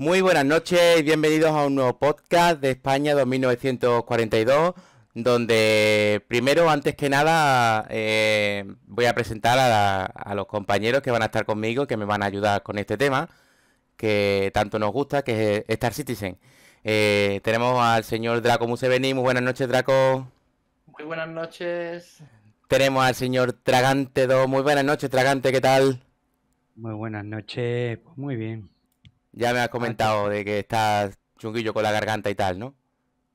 Muy buenas noches y bienvenidos a un nuevo podcast de España 2942, donde primero, antes que nada, eh, voy a presentar a, los compañeros que van a estar conmigo, que me van a ayudar con este tema, que tanto nos gusta, que es Star Citizen. Eh, tenemos al señor Draco Museveni, muy buenas noches Draco. Muy buenas noches. Tenemos al señor Tragante 2, muy buenas noches Tragante, ¿qué tal? Muy buenas noches, pues muy bien. Ya me has ah, comentado de que estás chunguillo con la garganta y tal, ¿no?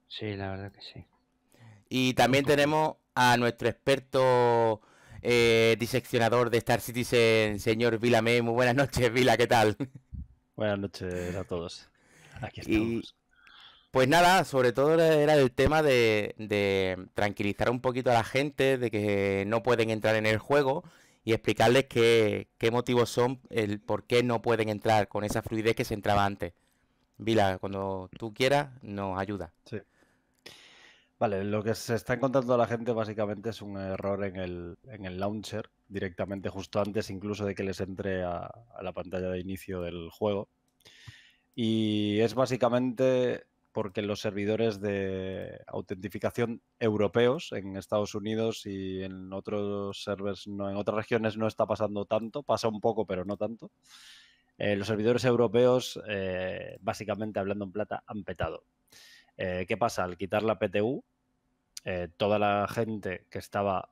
Sí, la verdad que sí. Y también tenemos a nuestro experto eh, diseccionador de Star Citizen, señor Vila Muy buenas noches, Vila, ¿qué tal? Buenas noches a todos. Aquí estamos. pues nada, sobre todo era el tema de, de tranquilizar un poquito a la gente de que no pueden entrar en el juego, y explicarles qué, qué motivos son, el por qué no pueden entrar con esa fluidez que se entraba antes. Vila, cuando tú quieras, nos ayuda. Sí. Vale, lo que se está encontrando a la gente básicamente es un error en el, launcher, directamente justo antes incluso de que les entre a la pantalla de inicio del juego. Y es básicamente porque los servidores de autentificación europeos en Estados Unidos y en otros servers, no, en otras regiones no está pasando tanto, pasa un poco, pero no tanto. Eh, los servidores europeos, eh, básicamente hablando en plata, han petado. Eh, ¿Qué pasa? Al quitar la PTU, toda la gente que estaba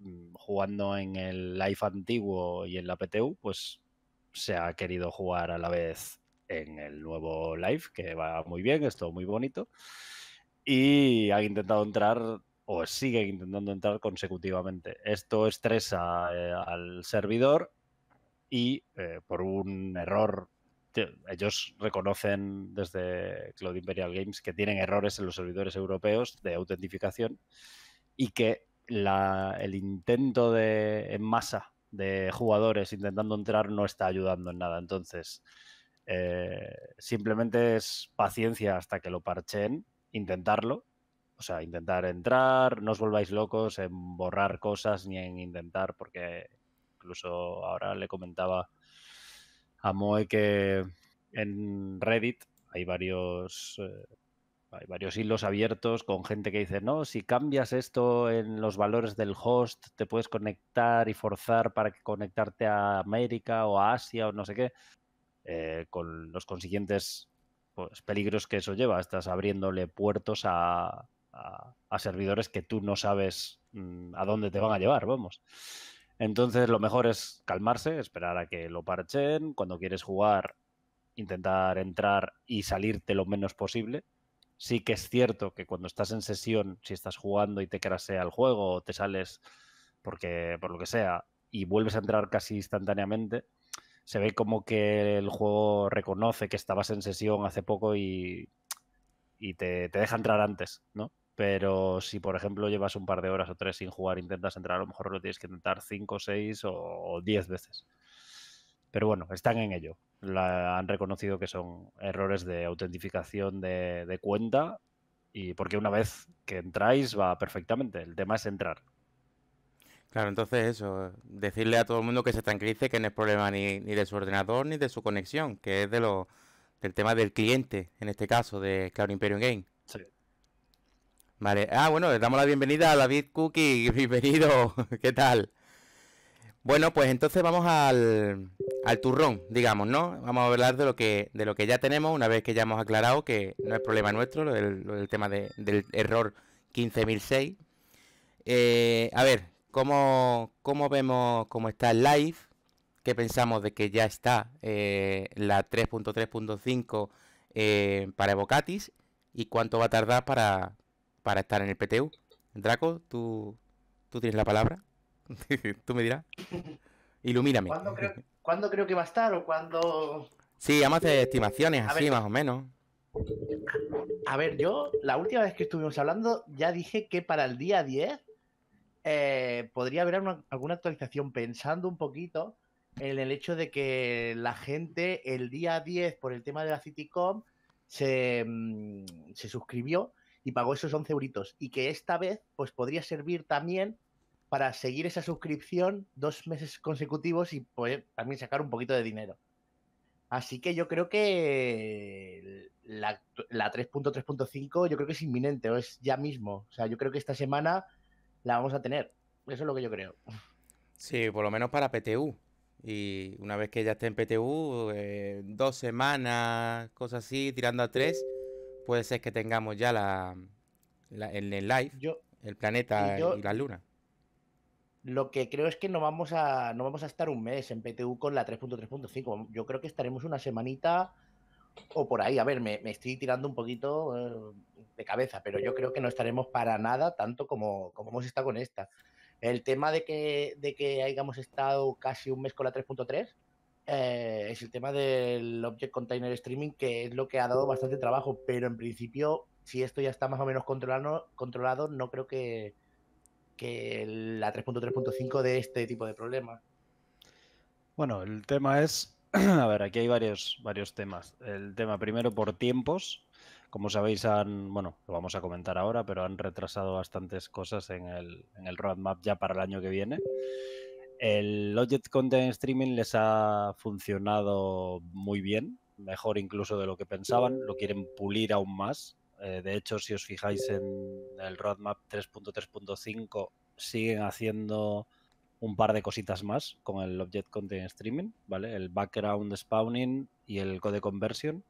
mm, jugando en el Live antiguo y en la PTU, pues se ha querido jugar a la vez en el nuevo live, que va muy bien, es todo muy bonito. Y han intentado entrar o siguen intentando entrar consecutivamente. Esto estresa eh, al servidor y eh, por un error, ellos reconocen desde Cloud Imperial Games que tienen errores en los servidores europeos de autentificación y que el intento de en masa de jugadores intentando entrar no está ayudando en nada. Entonces, eh, simplemente es paciencia hasta que lo parchen, intentarlo. O sea, intentar entrar, no os volváis locos en borrar cosas ni en intentar, porque incluso ahora le comentaba a Moe que en Reddit hay varios, eh, hay varios hilos abiertos con gente que dice, no, si cambias esto en los valores del host, te puedes conectar y forzar para conectarte a América o a Asia o no sé qué. Eh, con los consiguientes pues, peligros que eso lleva. Estás abriéndole puertos a, servidores que tú no sabes mm, a dónde te van a llevar, vamos. Entonces lo mejor es calmarse, esperar a que lo parchen. Cuando quieres jugar, intentar entrar y salirte lo menos posible. Sí que es cierto que cuando estás en sesión, si estás jugando y te crasea el juego o te sales porque por lo que sea y vuelves a entrar casi instantáneamente, se ve como que el juego reconoce que estabas en sesión hace poco y, y te, deja entrar antes, ¿no? Pero si, por ejemplo, llevas un par de horas o tres sin jugar, intentas entrar, a lo mejor lo tienes que intentar cinco, seis o, diez veces. Pero bueno, están en ello. La, han reconocido que son errores de autentificación de, de cuenta y porque una vez que entráis va perfectamente. El tema es entrar, Claro, entonces eso, decirle a todo el mundo que se tranquilice, que no es problema ni, de su ordenador ni de su conexión, que es de lo, del tema del cliente, en este caso, de Claro Imperium Game. Sí. Vale, ah, bueno, le damos la bienvenida a David Cookie, bienvenido, ¿qué tal? Bueno, pues entonces vamos al, al turrón, digamos, ¿no? Vamos a hablar de lo que de lo que ya tenemos, una vez que ya hemos aclarado que no es problema nuestro, lo del, tema del error 15006. Eh, a ver, ¿Cómo, cómo vemos cómo está el live? ¿Qué pensamos de que ya está eh, la 3.3.5 eh, para Evocatis? ¿Y cuánto va a tardar para, estar en el PTU? Draco, tú, tú tienes la palabra. tú me dirás. Ilumíname. ¿Cuándo creo, que va a estar o cuándo...? Sí, vamos a hacer estimaciones, eh, así más o menos. A ver, yo la última vez que estuvimos hablando ya dije que para el día 10 eh, podría haber alguna actualización pensando un poquito en el hecho de que la gente el día 10 por el tema de la Citycom se, mm, se suscribió y pagó esos 11 euritos y que esta vez pues podría servir también para seguir esa suscripción dos meses consecutivos y poder también sacar un poquito de dinero. Así que yo creo que la, la 3.3.5 yo creo que es inminente o es ya mismo. O sea, yo creo que esta semana la vamos a tener. Eso es lo que yo creo. Sí, por lo menos para PTU. Y una vez que ya esté en PTU, eh, dos semanas, cosas así, tirando a tres, puede ser que tengamos ya la, en el live el planeta y la luna. Lo que creo es que no vamos a, no vamos a estar un mes en PTU con la 3.3.5. Yo creo que estaremos una semanita o por ahí. A ver, me, estoy tirando un poquito eh, de cabeza, pero yo creo que no estaremos para nada tanto como, como hemos estado con esta. El tema de que, de que hayamos estado casi un mes con la 3.3 eh, es el tema del Object Container Streaming, que es lo que ha dado bastante trabajo, pero en principio, si esto ya está más o menos controlado, controlado no creo que, que la 3.3.5 de este tipo de problemas. Bueno, el tema es a ver, aquí hay varios, varios temas. El tema primero por tiempos. Como sabéis, han, bueno, lo vamos a comentar ahora, pero han retrasado bastantes cosas en el, roadmap ya para el año que viene. El Object Content Streaming les ha funcionado muy bien, mejor incluso de lo que pensaban, lo quieren pulir aún más. Eh, de hecho, si os fijáis en el roadmap 3.3.5, siguen haciendo un par de cositas más con el Object Content Streaming, ¿vale? El background spawning y el code conversion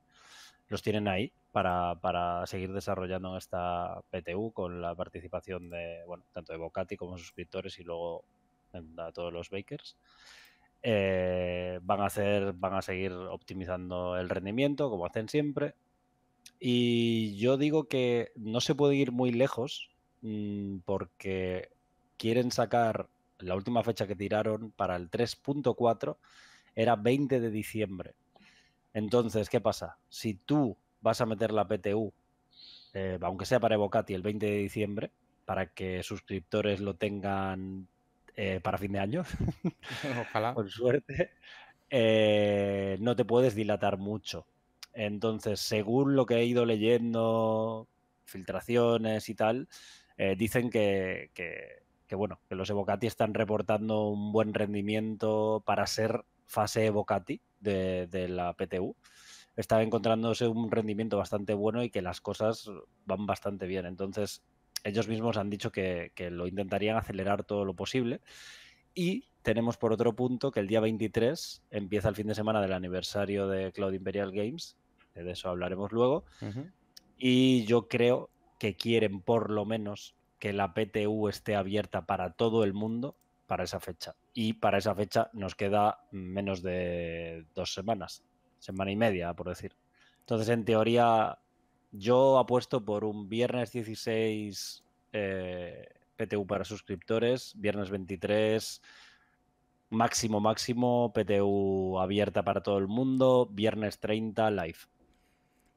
los tienen ahí para, seguir desarrollando esta PTU con la participación de, bueno, tanto de Bocati como suscriptores y luego a todos los bakers. Eh, van a hacer, van a seguir optimizando el rendimiento como hacen siempre. Y yo digo que no se puede ir muy lejos mm, porque quieren sacar la última fecha que tiraron para el 3.4 era 20 de diciembre. Entonces, ¿qué pasa? Si tú vas a meter la PTU, eh, aunque sea para Evocati el 20 de diciembre, para que suscriptores lo tengan eh, para fin de año, ojalá. Con suerte, eh, no te puedes dilatar mucho. Entonces, según lo que he ido leyendo, filtraciones y tal, dicen que, que, que bueno, que los Evocati están reportando un buen rendimiento para ser fase Evocati de, la PTU. Estaba encontrándose un rendimiento bastante bueno y que las cosas van bastante bien. Entonces, ellos mismos han dicho que, lo intentarían acelerar todo lo posible. Y tenemos por otro punto que el día 23 empieza el fin de semana del aniversario de Cloud Imperial Games, de eso hablaremos luego, y yo creo que quieren por lo menos que la PTU esté abierta para todo el mundo para esa fecha. Y para esa fecha nos queda menos de dos semanas, semana y media, por decir. Entonces, en teoría, yo apuesto por un viernes 16 eh, PTU para suscriptores, viernes 23 máximo, máximo, PTU abierta para todo el mundo, viernes 30 live.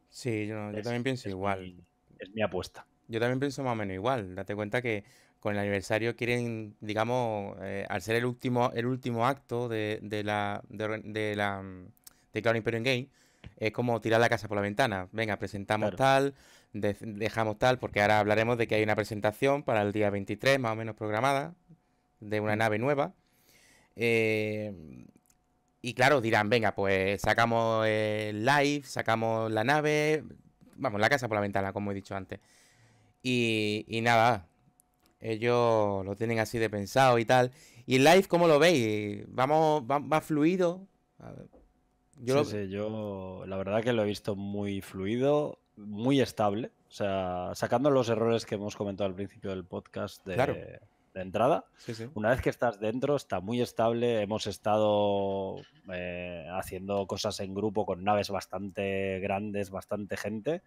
Sí, yo, también pienso igual. es mi apuesta. Yo también pienso más o menos igual. Date cuenta que con el aniversario quieren, digamos, eh, al ser el último, el último acto de, de la de, la mm, de Claro Imperium Game, es como tirar la casa por la ventana. Venga, presentamos tal, dejamos tal, porque ahora hablaremos de que hay una presentación para el día 23, más o menos programada, de una nave nueva. Eh, y claro, dirán, venga, pues sacamos el live, sacamos la nave, vamos, la casa por la ventana, como he dicho antes. Y, nada, ellos lo tienen así de pensado y tal. ¿Y live cómo lo veis? ¿Vamos, va, fluido? Yo, sí, sí, yo la verdad que lo he visto muy fluido, muy estable. O sea, sacando los errores que hemos comentado al principio del podcast de, entrada, una vez que estás dentro está muy estable. Hemos estado eh, haciendo cosas en grupo con naves bastante grandes, bastante gente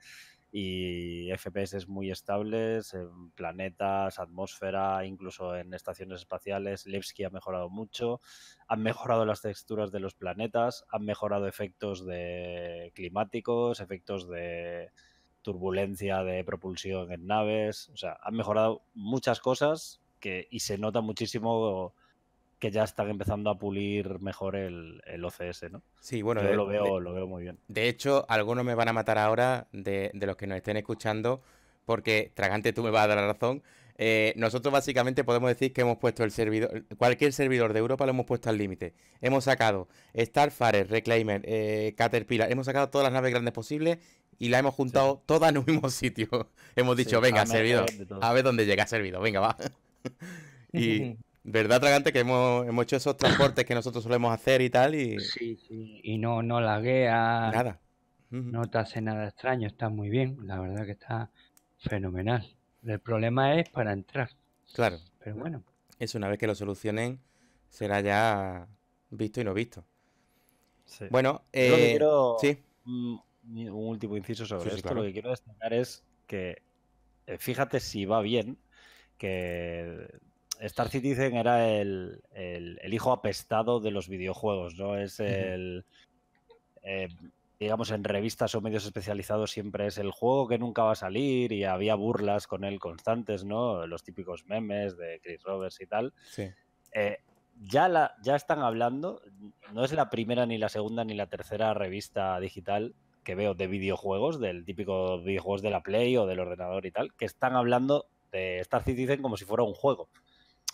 y FPS es muy estables en planetas, atmósfera, incluso en estaciones espaciales. Levski ha mejorado mucho, han mejorado las texturas de los planetas, han mejorado efectos de climáticos, efectos de turbulencia de propulsión en naves, o sea, han mejorado muchas cosas que y se nota muchísimo que ya están empezando a pulir mejor el, OCS, ¿no? Sí, bueno, yo lo, veo, lo veo muy bien. De hecho, algunos me van a matar ahora de, los que nos estén escuchando, porque Tragante tú me vas a dar la razón. Eh, nosotros básicamente podemos decir que hemos puesto el servidor, cualquier servidor de Europa lo hemos puesto al límite. Hemos sacado Starfire, Reclaimer, eh, Caterpillar, hemos sacado todas las naves grandes posibles y la hemos juntado todas en un mismo sitio. hemos dicho, venga, servidor, a ver dónde llega servidor, venga, va. y, ¿Verdad, Tragante? Que hemos, hecho esos transportes que nosotros solemos hacer y tal. Y... Sí, sí. Y no, no laguea. Nada. No te hace nada extraño. Está muy bien. La verdad que está fenomenal. El problema es para entrar. Claro. Pero bueno. Eso una vez que lo solucionen será ya visto y no visto. Sí. Bueno, eh, ¿Sí? Mm, un último inciso sobre esto. Lo que quiero destacar es que eh, fíjate si va bien que Star Citizen era el, hijo apestado de los videojuegos, ¿no? Es el. Eh, digamos, en revistas o medios especializados siempre es el juego que nunca va a salir y había burlas con él constantes, ¿no? Los típicos memes de Chris Roberts y tal. Sí. Eh, ya, la, ya están hablando, no es la primera, ni la segunda, ni la tercera revista digital que veo de videojuegos, del típico videojuegos de la Play o del ordenador y tal, que están hablando de Star Citizen como si fuera un juego.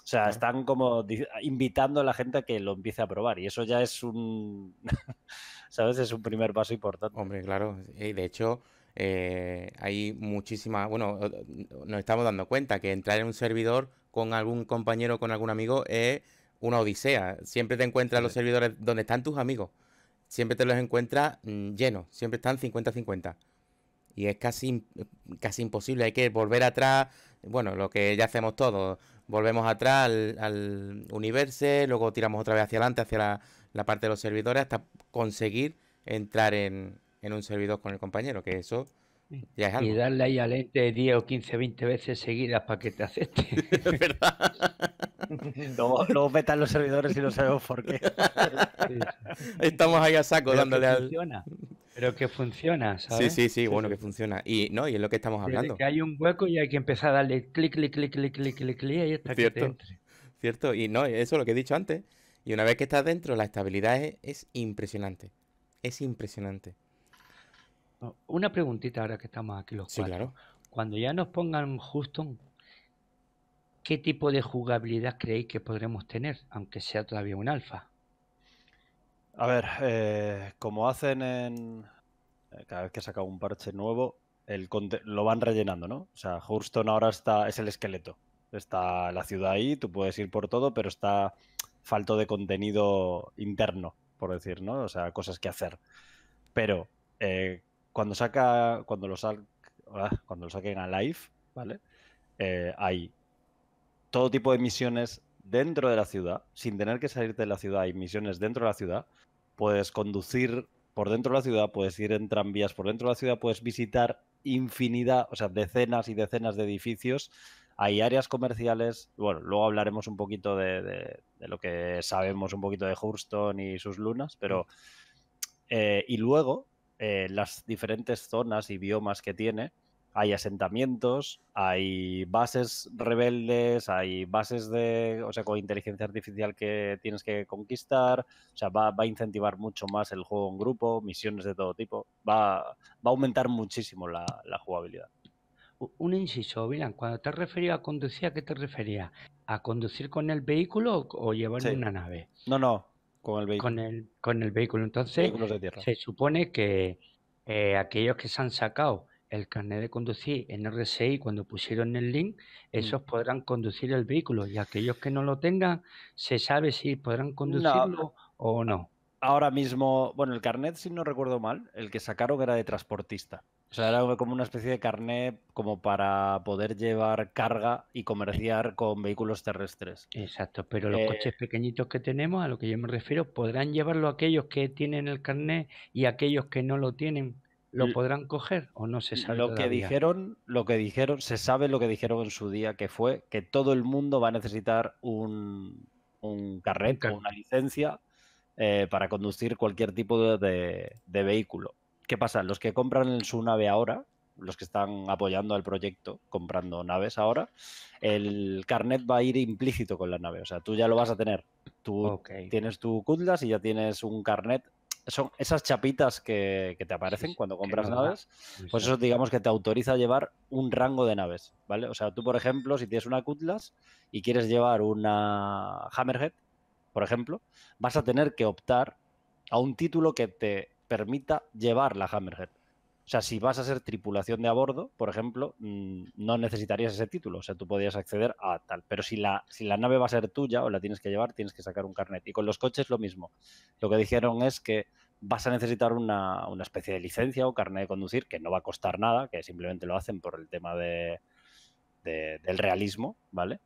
O sea, están como invitando a la gente a que lo empiece a probar y eso ya es un, ¿sabes? Es un primer paso importante. Hombre, claro. Y de hecho, eh, hay muchísimas, bueno, nos estamos dando cuenta que entrar en un servidor con algún compañero, con algún amigo, es una odisea. Siempre te encuentras los servidores donde están tus amigos. Siempre te los encuentras mm, llenos, siempre están 50-50. Y es casi, casi imposible, hay que volver atrás, bueno, lo que ya hacemos todos, volvemos atrás al, universo, luego tiramos otra vez hacia adelante, hacia la, parte de los servidores, hasta conseguir entrar en, en un servidor con el compañero, que eso y darle ahí al lente 10 o 15, 20 veces seguidas para que te acepte. verdad. luego, metan los servidores y no sabemos por qué. Estamos ahí a saco dándole al. Pero que funciona, Sí, sí, sí, bueno, que funciona. Y no, y es lo que estamos hablando. que hay un hueco y hay que empezar a darle clic, clic, clic, clic, clic, clic, y ahí está que Cierto, y no, eso es lo que he dicho antes. Y una vez que estás dentro, la estabilidad es impresionante. Es impresionante. Una preguntita ahora que estamos aquí los cuatro. Claro. Cuando ya nos pongan Houston, ¿qué tipo de jugabilidad creéis que podremos tener, aunque sea todavía un alfa? A ver, eh, como hacen en... Eh, cada vez que saca un parche nuevo, el lo van rellenando, ¿no? O sea, Houston ahora está es el esqueleto. Está la ciudad ahí, tú puedes ir por todo, pero está falto de contenido interno, por decir, ¿no? O sea, cosas que hacer. Pero eh, cuando saca, cuando lo, sal, ah, cuando lo saquen a live, ¿vale? Eh, hay todo tipo de misiones dentro de la ciudad, sin tener que salirte de la ciudad, hay misiones dentro de la ciudad. Puedes conducir por dentro de la ciudad, puedes ir en tranvías por dentro de la ciudad, puedes visitar infinidad, o sea, decenas y decenas de edificios. Hay áreas comerciales, bueno, luego hablaremos un poquito de, lo que sabemos un poquito de Hurston y sus lunas, pero... Mm. Eh, y luego eh, las diferentes zonas y biomas que tiene, hay asentamientos, hay bases rebeldes, hay bases de, o sea, con inteligencia artificial que tienes que conquistar, o sea, va, a incentivar mucho más el juego en grupo, misiones de todo tipo, va, va a aumentar muchísimo la, jugabilidad. Un inciso, Vilan cuando te refería a conducir, ¿a qué te refería? ¿A conducir con el vehículo o llevar una nave? No, no, con el vehículo. Con el, vehículo. Entonces, se supone que eh, aquellos que se han sacado el carnet de conducir en RSI cuando pusieron el link, mm. esos podrán conducir el vehículo y aquellos que no lo tengan, se sabe si podrán conducirlo o no. Ahora mismo, bueno, el carnet, si no recuerdo mal, el que sacaron era de transportista. O sea, era como una especie de carnet como para poder llevar carga y comerciar con vehículos terrestres. Exacto, pero los eh, coches pequeñitos que tenemos, a lo que yo me refiero, podrán llevarlo aquellos que tienen el carnet y aquellos que no lo tienen. ¿Lo podrán coger o no se sabe? Lo que dijeron, lo que dijeron, se sabe lo que dijeron en su día, que fue que todo el mundo va a necesitar un, un carnet, O una licencia eh, para conducir cualquier tipo de vehículo. ¿Qué pasa? Los que compran su nave ahora, los que están apoyando al proyecto, comprando naves ahora, el carnet va a ir implícito con la nave. O sea, tú ya lo vas a tener. Tú tienes tu Cutlass y ya tienes un carnet. Son esas chapitas que, te aparecen cuando compras naves. Pues eso, digamos que te autoriza a llevar un rango de naves, ¿vale? O sea, tú, por ejemplo, si tienes una Cutlass y quieres llevar una Hammerhead, por ejemplo, vas a tener que optar a un título que te permita llevar la Hammerhead. O sea, si vas a ser tripulación de a bordo, por ejemplo, mm, no necesitarías ese título. O sea, tú podrías acceder a tal. Pero si la, si la nave va a ser tuya o la tienes que llevar, tienes que sacar un carnet. Y con los coches lo mismo. Lo que dijeron es que vas a necesitar una, especie de licencia o carnet de conducir que no va a costar nada, que simplemente lo hacen por el tema de, del realismo, ¿vale?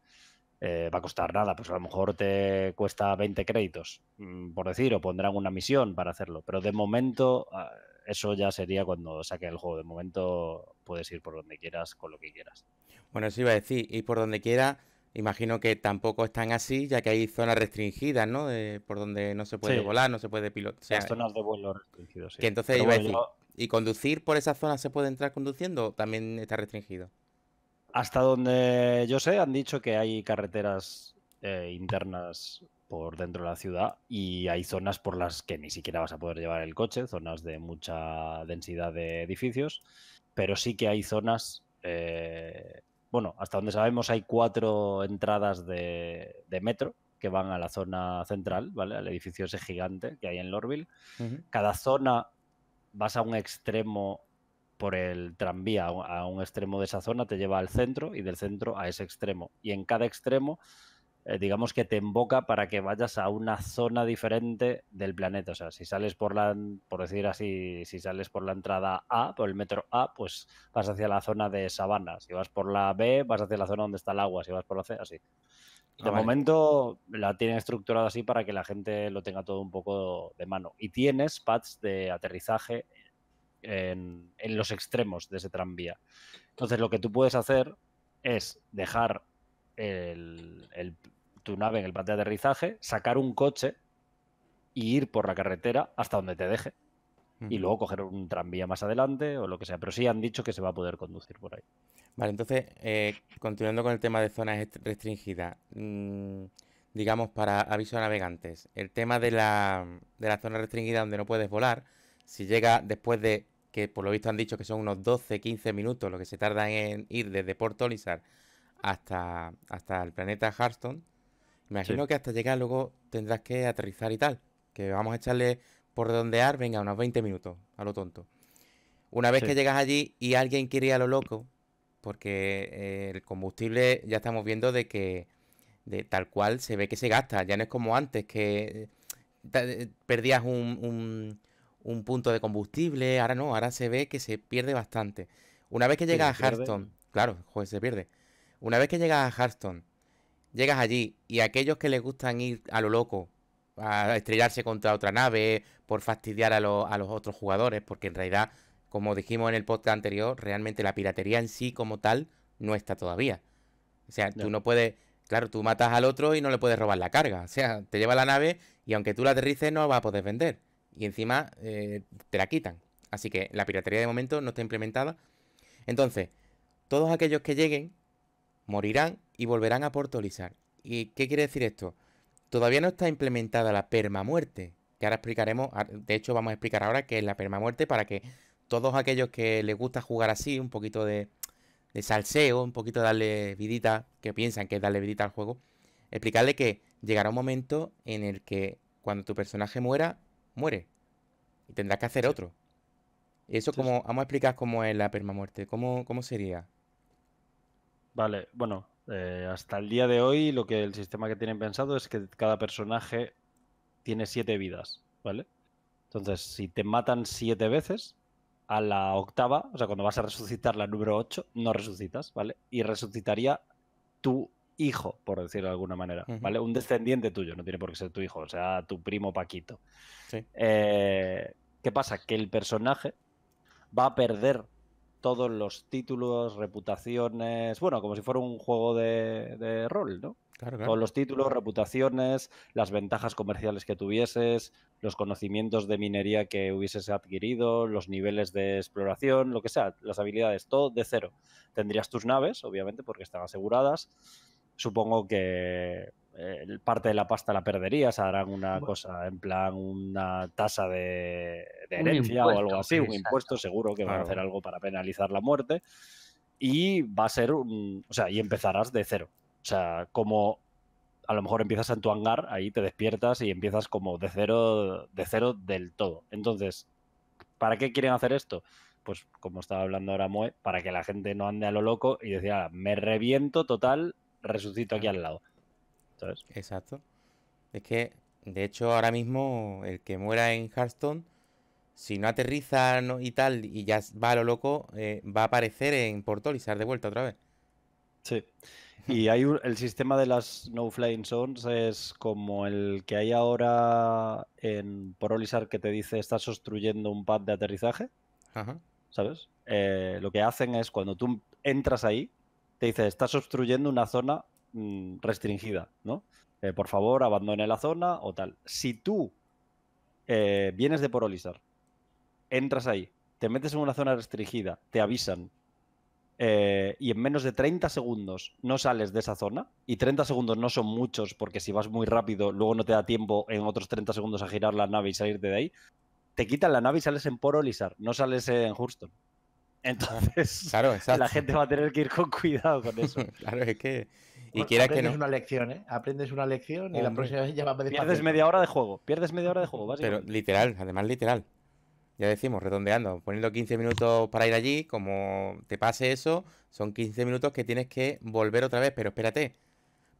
Eh, va a costar nada, pues a lo mejor te cuesta 20 créditos, mm, por decir, o pondrán una misión para hacerlo, pero de momento ah, eso ya sería cuando saque el juego, de momento puedes ir por donde quieras, con lo que quieras. Bueno, eso iba a decir, y por donde quiera, imagino que tampoco están así, ya que hay zonas restringidas, ¿no? por donde no se puede volar, no se puede pilotar. zonas de vuelo restringidas, sí. Que entonces iba a decir, ¿y conducir por esa zona se puede entrar conduciendo también está restringido? Hasta donde yo sé, han dicho que hay carreteras eh, internas por dentro de la ciudad y hay zonas por las que ni siquiera vas a poder llevar el coche, zonas de mucha densidad de edificios, pero sí que hay zonas, eh, bueno, hasta donde sabemos hay cuatro entradas de, metro que van a la zona central, ¿vale? Al edificio ese gigante que hay en Lorville. Cada zona vas a un extremo por el tranvía a un extremo de esa zona, te lleva al centro y del centro a ese extremo. Y en cada extremo, eh, digamos que te emboca para que vayas a una zona diferente del planeta. O sea, si sales por la, por decir así, si sales por la entrada A, por el metro A, pues vas hacia la zona de sabana. Si vas por la B, vas hacia la zona donde está el agua. Si vas por la C, así. Ah, de momento la tienen estructurada así para que la gente lo tenga todo un poco de mano. Y tienes pads de aterrizaje en, los extremos de ese tranvía. Entonces lo que tú puedes hacer es dejar tu nave en el pad de aterrizaje, sacar un coche y ir por la carretera hasta donde te deje. Y luego coger un tranvía más adelante o lo que sea. Pero sí han dicho que se va a poder conducir por ahí. Vale, entonces, eh, continuando con el tema de zonas restringidas, mm, digamos para aviso a navegantes, el tema de la, de la zona restringida donde no puedes volar, si llega después de que por lo visto han dicho que son unos 12-15 minutos lo que se tarda en ir desde Puerto Lizar hasta, hasta el planeta Hearthstone. Imagino que hasta llegar luego tendrás que aterrizar y tal. Que vamos a echarle por redondear, venga, unos 20 minutos, a lo tonto. Una vez que llegas allí y alguien quiere a lo loco, porque eh, el combustible ya estamos viendo de que de tal cual se ve que se gasta. Ya no es como antes, que eh, eh, perdías un un punto de combustible. Ahora no, ahora se ve que se pierde bastante. Una vez que llegas a Hearthstone, claro, joder, se pierde. Una vez que llegas a Hearthstone, llegas allí y aquellos que les gustan ir a lo loco, a estrellarse contra otra nave, por fastidiar a, a los otros jugadores, porque en realidad, como dijimos en el podcast anterior, realmente la piratería en sí como tal no está todavía. O sea, tú no puedes Claro, tú matas al otro y no le puedes robar la carga. O sea, te lleva la nave y aunque tú la aterrices no va a poder vender y encima eh, te la quitan. Así que la piratería de momento no está implementada. Entonces, todos aquellos que lleguen morirán y volverán a portalizar. ¿Y qué quiere decir esto? Todavía no está implementada la muerte que ahora explicaremos, ah, de hecho vamos a explicar ahora qué es la muerte para que todos aquellos que les gusta jugar así, un poquito de, de salseo, un poquito darle vidita, que piensan que es darle vidita al juego, explicarle que llegará un momento en el que cuando tu personaje muera, muere. Y tendrás que hacer otro. Eso como, vamos a explicar cómo es la permamuerte. ¿Cómo, cómo sería? Vale, bueno, eh, hasta el día de hoy lo que el sistema que tienen pensado es que cada personaje tiene siete vidas, ¿vale? Entonces, si te matan siete veces, a la octava, o sea, cuando vas a resucitar la número 8, no resucitas, ¿vale? Y resucitaría tu hijo, por decirlo de alguna manera, ¿vale? Un descendiente tuyo, no tiene por qué ser tu hijo, o sea, tu primo Paquito. Eh, ¿Qué pasa? Que el personaje va a perder todos los títulos, reputaciones, bueno, como si fuera un juego de, rol, ¿no? Todos los títulos, reputaciones, las ventajas comerciales que tuvieses, los conocimientos de minería que hubieses adquirido, los niveles de exploración, lo que sea, las habilidades, todo de cero. Tendrías tus naves, obviamente, porque están aseguradas supongo que eh, parte de la pasta la perderías, harán una cosa en plan una tasa de, herencia o algo así, un impuesto, seguro que van a hacer algo para penalizar la muerte. Y va a ser O sea, y empezarás de cero. O sea, como a lo mejor empiezas en tu hangar, ahí te despiertas y empiezas como de cero, de cero del todo. Entonces, ¿para qué quieren hacer esto? Pues como estaba hablando ahora Moe, para que la gente no ande a lo loco y decía, me reviento total resucito aquí al lado. ¿Sabes? Exacto. Es que, de hecho, ahora mismo el que muera en Hearthstone, si no aterriza y tal, y ya va a lo loco, eh, va a aparecer en Portolisar de vuelta otra vez. Sí. Y hay el sistema de las No Flying Zones es como el que hay ahora en Porolizar que te dice estás obstruyendo un pad de aterrizaje. ¿Sabes? Eh, lo que hacen es cuando tú entras ahí, te dice, estás obstruyendo una zona mm, restringida, ¿no? Eh, por favor, abandone la zona o tal. Si tú eh, vienes de porolizar, entras ahí, te metes en una zona restringida, te avisan eh, y en menos de 30 segundos no sales de esa zona, y 30 segundos no son muchos porque si vas muy rápido luego no te da tiempo en otros 30 segundos a girar la nave y salirte de ahí, te quitan la nave y sales en porolizar, no sales en Hurston. Entonces, claro, la gente va a tener que ir con cuidado con eso. claro, es que. Y pues quiera Aprendes una lección, ¿eh? Aprendes una lección y la próxima vez ya va a pedir Pierdes media hora de juego. Pierdes media hora de juego, básicamente. Pero literal, además literal. Ya decimos, redondeando, poniendo 15 minutos para ir allí, como te pase eso, son 15 minutos que tienes que volver otra vez. Pero espérate,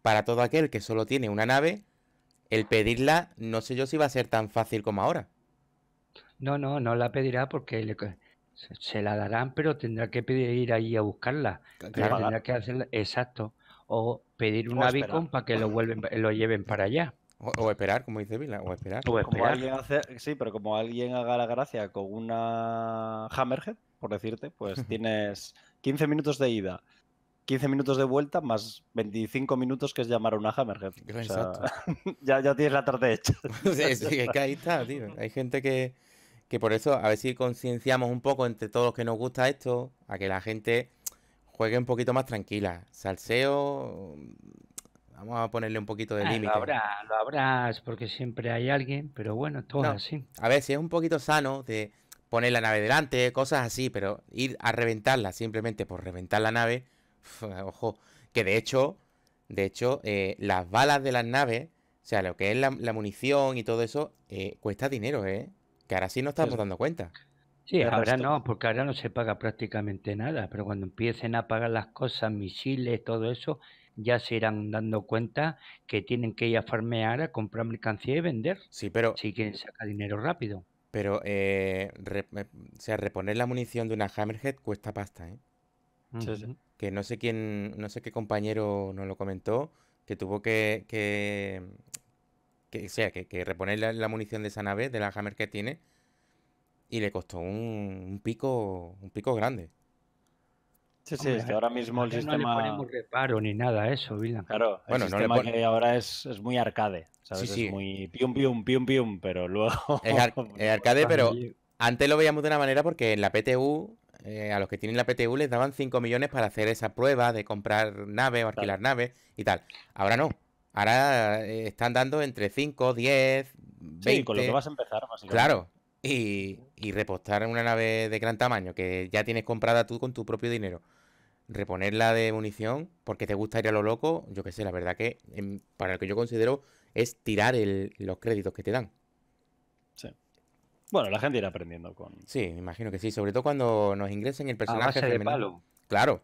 para todo aquel que solo tiene una nave, el pedirla no sé yo si va a ser tan fácil como ahora. No, no, no la pedirá porque le, se, la darán, pero tendrá que pedir ir ahí a buscarla. que hacer, exacto. O pedir una avión para que lo, vuelven, lo lleven para allá. O, esperar, como dice Vila, o esperar. O alguien sí, pero como alguien haga la gracia con una Hammerhead, por decirte, pues tienes 15 minutos de ida, 15 minutos de vuelta, más 25 minutos que es llamar a una Hammerhead. ya, ya tienes la tarde hecha. ahí está, Hay gente que, que por eso a ver si concienciamos un poco entre todos los que nos gusta esto, a que la gente juegue un poquito más tranquila. Salseo, vamos a ponerle un poquito de límite. Lo habrá, lo habrás, porque siempre hay alguien, pero bueno, todo así. A ver, si es un poquito sano de poner la nave delante, cosas así, pero ir a reventarla simplemente por reventar la nave, ojo, que de hecho, de hecho, eh, las balas de las naves, o sea, lo que es la, munición y todo eso, eh, cuesta dinero, ¿eh? Que ahora sí no estamos dando cuenta. Sí, ahora no, porque ahora no se paga prácticamente nada, pero cuando empiecen a pagar las cosas, misiles, todo eso, ya se irán dando cuenta que tienen que ir a farmear, a comprar mercancía y vender. Sí, pero... Si quieren sacar dinero rápido. Pero, eh, o sea, reponer la munición de una Hammerhead cuesta pasta, ¿eh? Que no sé quién, no sé qué compañero nos lo comentó, que tuvo que que, sea, que, que reponer la, munición de esa nave, de la Hammer que tiene, y le costó un, pico un pico grande. Sí, sí, ahora mismo el sistema. No le ponemos reparo ni nada eso, Vilan. Claro, el sistema que ahora es, muy arcade. Es muy pium, pium, pium, pium, pero luego. Es, arcade, pero antes lo veíamos de una manera porque en la PTU, eh, a los que tienen la PTU les daban 5 millones para hacer esa prueba de comprar nave o alquilar naves y tal. Ahora no. Ahora eh, están dando entre 5, 10, 20. Sí, con lo que vas a empezar, básicamente. Claro. Y, y repostar una nave de gran tamaño que ya tienes comprada tú con tu propio dinero reponerla de munición porque te gusta ir a lo loco, yo qué sé, la verdad que em, para lo que yo considero es tirar los créditos que te dan. Sí. Bueno, la gente irá aprendiendo con. Sí, me imagino que sí, sobre todo cuando nos ingresen el personaje de palo. Claro,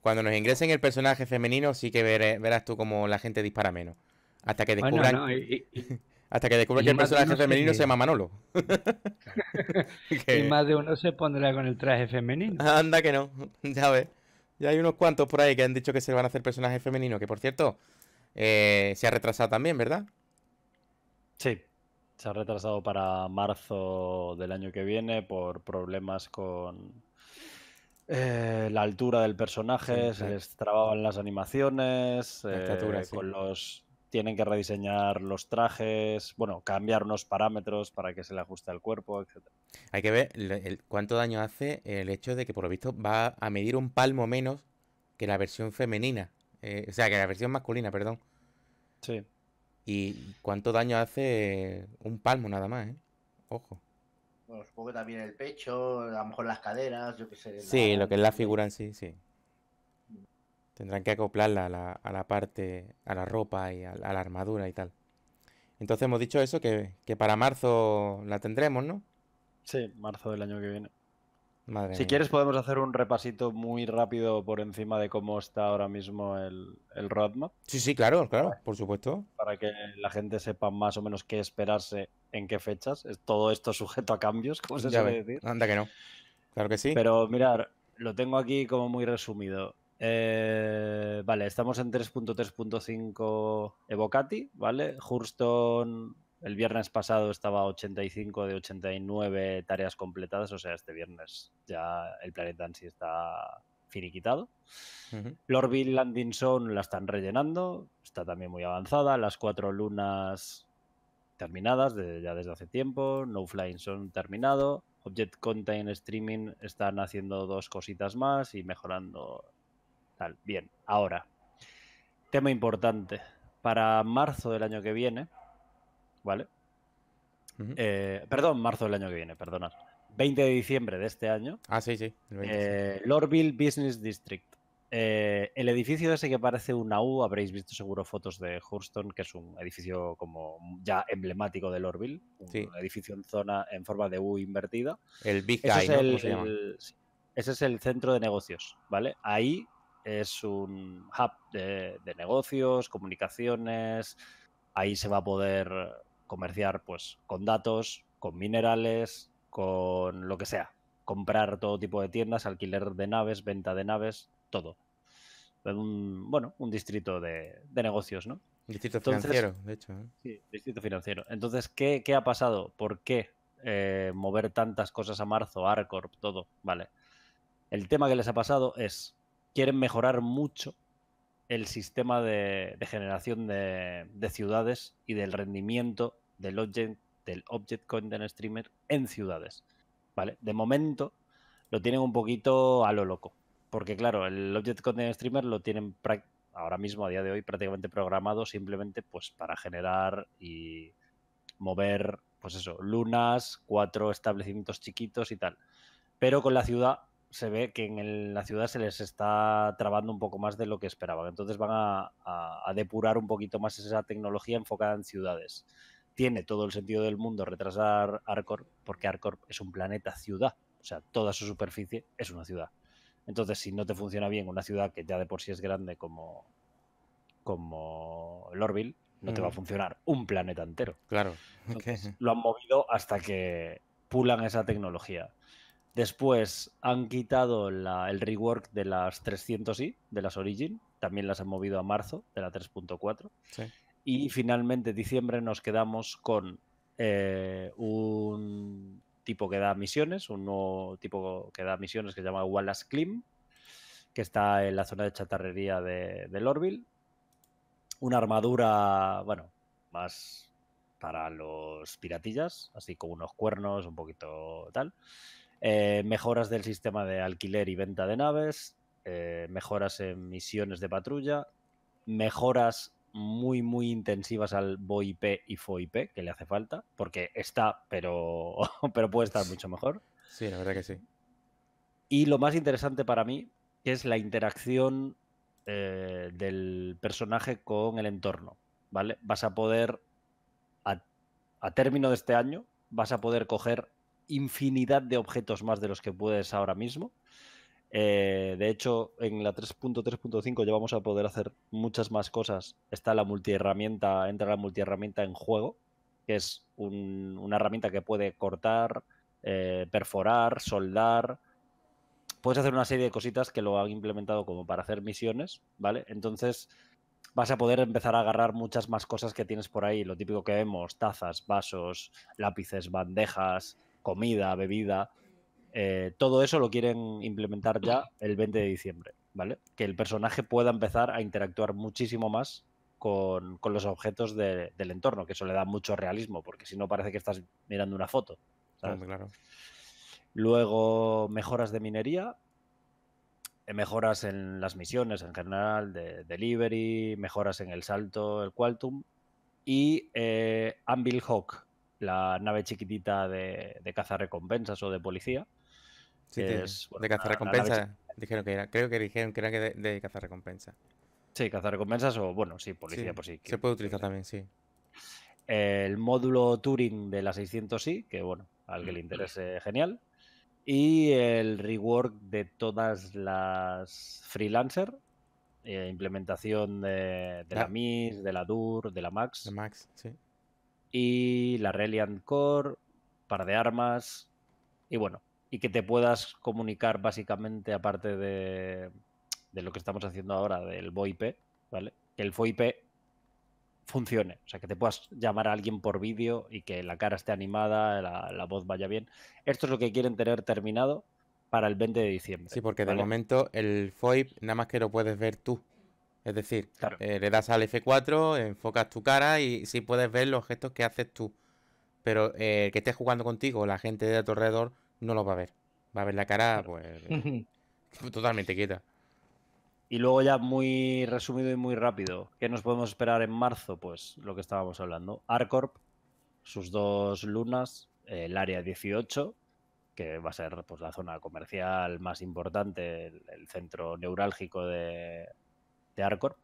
cuando nos ingresen el personaje femenino, sí que verás tú como la gente dispara menos. Hasta que ah, descubran. hasta que el personaje femenino se llama Manolo. Y más de uno se pondrá con el traje femenino. Anda que no, ya ves. Ya hay unos cuantos por ahí que han dicho que se van a hacer personajes femeninos, que por cierto, eh, se ha retrasado también, ¿verdad? Sí, se ha retrasado para marzo del año que viene por problemas con, eh, la altura del personaje, se eh. les trababan las animaciones, eh, con los tienen que rediseñar los trajes, bueno, cambiar unos parámetros para que se le ajuste al cuerpo, etc. Hay que ver cuánto daño hace el hecho de que por lo visto va a medir un palmo menos que la versión femenina, o sea, que la versión masculina, perdón. Sí. Y cuánto daño hace un palmo nada más, ¿eh? Ojo. Bueno, supongo que también el pecho, a lo mejor las caderas, yo qué sé. Sí, lo que es la figura en sí, sí. Tendrán que acoplarla a la, a la parte, a la ropa y a, la armadura y tal. Entonces hemos dicho eso, que, para marzo la tendremos, ¿no? Sí, marzo del año que viene. Madre si quieres podemos hacer un repasito muy rápido por encima de cómo está ahora mismo el, el roadmap. Sí, sí, claro, claro, por supuesto. Para que la gente sepa más o menos qué esperarse en qué fechas. Es Todo esto sujeto a cambios, ¿Cómo se suele decir. Anda que no. Claro que sí. Pero mirar, lo tengo aquí como muy resumido. Eh, vale, estamos en 3.3.5 Evocati, ¿vale? Hurston el viernes pasado estaba a 85 de 89 tareas completadas, o sea, este viernes ya el planeta en sí está finiquitado. Uh Landing Zone la están rellenando, está también muy avanzada. Las cuatro lunas terminadas de, ya desde hace tiempo, No Flying son terminado, Object Content Streaming están haciendo dos cositas más y mejorando tal. Bien, ahora, tema importante, para marzo del año que viene, ¿vale? Eh, perdón, marzo del año que viene, perdonad. 20 de diciembre de este año. Ah, sí, sí. Eh, Business District eh, el edificio ese que parece una U, habréis visto seguro fotos de Hurston, que es un edificio como ya emblemático De Orville, un edificio en zona en forma de U invertida. El Big ese es el centro de negocios, ¿vale? Ahí es un hub de, de, negocios, comunicaciones, ahí se va a poder comerciar pues con datos, con minerales, con lo que sea, comprar todo tipo de tiendas, alquiler de naves, venta de naves, todo. bueno, un distrito de, de negocios, ¿no? Distrito financiero, de hecho. ¿eh? Sí, distrito financiero. Entonces, ¿qué, ha pasado? ¿Por qué eh, mover tantas cosas a marzo, Arcorp, todo? Vale. El tema que les ha pasado es, quieren mejorar mucho el sistema de, generación de, ciudades y del rendimiento del object, del object Content Streamer en ciudades. ¿Vale? De momento lo tienen un poquito a lo loco. Porque claro, el Object Content Streamer lo tienen ahora mismo, a día de hoy, prácticamente programado simplemente pues para generar y mover, pues eso, lunas, cuatro establecimientos chiquitos y tal. Pero con la ciudad se ve que en la ciudad se les está trabando un poco más de lo que esperaban. Entonces van a, depurar un poquito más esa tecnología enfocada en ciudades. Tiene todo el sentido del mundo retrasar Arcor, porque Arcor es un planeta ciudad. O sea, toda su superficie es una ciudad. Entonces, si no te funciona bien una ciudad que ya de por sí es grande como, como Lorville, no te va a mm. funcionar un planeta entero. Claro. Lo han movido hasta que pulan esa tecnología. Después han quitado el rework de las 300i, de las Origin. También las han movido a marzo, de la 3.4. Y finalmente, diciembre, nos quedamos con eh, un tipo que da misiones, un nuevo tipo que da misiones que se llama Wallace Klim, que está en la zona de chatarrería de, Lorville. Una armadura, bueno, más para los piratillas, así como unos cuernos, un poquito tal. Eh, mejoras del sistema de alquiler y venta de naves, eh, mejoras en misiones de patrulla, mejoras muy, muy intensivas al VoIP y FOIP que le hace falta, porque está, pero, pero puede estar mucho mejor. Sí, la verdad que sí. Y lo más interesante para mí es la interacción eh, del personaje con el entorno, ¿vale? Vas a poder, a, a término de este año, vas a poder coger infinidad de objetos más de los que puedes ahora mismo eh, de hecho, en la 3.3.5 ya vamos a poder hacer muchas más cosas. Está la multiherramienta, entra la multiherramienta en juego, que es una herramienta que puede cortar, eh, perforar, soldar. Puedes hacer una serie de cositas que lo han implementado como para hacer misiones, ¿vale? Entonces vas a poder empezar a agarrar muchas más cosas que tienes por ahí. Lo típico que vemos, tazas, vasos, lápices, bandejas, comida, bebida eh, todo eso lo quieren implementar ya el 20 de diciembre, ¿vale? Que el personaje pueda empezar a interactuar muchísimo más con, los objetos del entorno, que eso le da mucho realismo, porque si no parece que estás mirando una foto. ¿sabes? Luego, mejoras de minería, eh, mejoras en las misiones en general, de delivery, mejoras en el salto, el quantum, y eh, Hawk, la nave chiquitita de, de caza recompensas o de policía, de cazar recompensa Dijeron que era, creo que dijeron que era de, de cazar recompensa Sí, cazar recompensas o, bueno, sí, policía, por pues sí. se puede utilizar también, sí. El módulo Turing de la 600 sí que bueno, al que le mm. interese, genial. Y el rework de todas las freelancer, eh, implementación de, la, ah. MIS, de la DUR, de la MAX. De MAX, sí. Y la Reliant Core, par de armas. Y bueno, y que te puedas comunicar básicamente, aparte de, lo que estamos haciendo ahora, del VoIP, ¿vale? Que el VoIP funcione, o sea, que te puedas llamar a alguien por vídeo y que la cara esté animada, la, voz vaya bien. Esto es lo que quieren tener terminado para el 20 de diciembre. Sí, porque de momento el VoIP nada más que lo puedes ver tú. Es decir, eh, le das al F4, enfocas tu cara y sí puedes ver los gestos que haces tú. Pero eh, que estés jugando contigo, la gente de tu alrededor, no lo va a ver. Va a ver la cara, pues. Eh, totalmente quieta. Y luego ya muy resumido y muy rápido, ¿qué nos podemos esperar en marzo? Pues lo que estábamos hablando, Arcorp, sus dos lunas, el área 18, que va a ser pues, la zona comercial más importante, el, centro neurálgico de, de, Arcorp,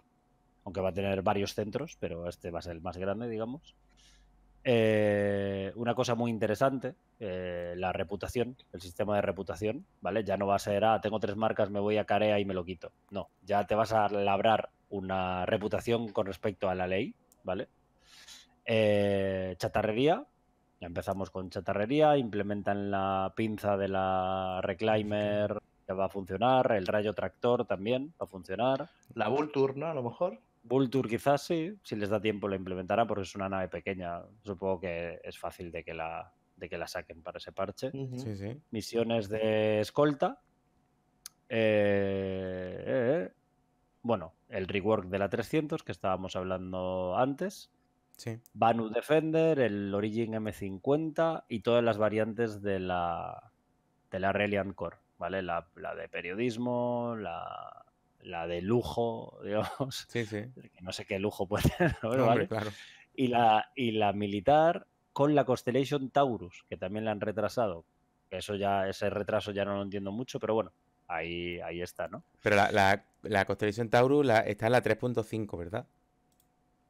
aunque va a tener varios centros, pero este va a ser el más grande, digamos. Eh, una cosa muy interesante, eh, la reputación, el sistema de reputación, ¿vale? Ya no va a ser, ah, tengo tres marcas, me voy a Carea y me lo quito. No, ya te vas a labrar una reputación con respecto a la ley, ¿vale? Eh, chatarrería, ya empezamos con chatarrería, implementan la pinza de la reclaimer, ya va a funcionar, el rayo tractor también va a funcionar. La Vulture, ¿no? A lo mejor. Vulture quizás sí, si les da tiempo la implementará porque es una nave pequeña. Supongo que es fácil de que la, de que la saquen para ese parche. Misiones de escolta. Eh, bueno, el rework de la 300 que estábamos hablando antes. Sí. Banu Defender, el Origin M50 y todas las variantes de la, de la Reliant Core, ¿vale? La, la de periodismo, la, la de lujo, digamos, sí, sí. no sé qué lujo puede tener, y, la, y la militar con la Constellation Taurus, que también la han retrasado. Eso ya, ese retraso ya no lo entiendo mucho, pero bueno, ahí, ahí está, ¿no? Pero la, la, Constellation Taurus está en la 3.5, ¿verdad?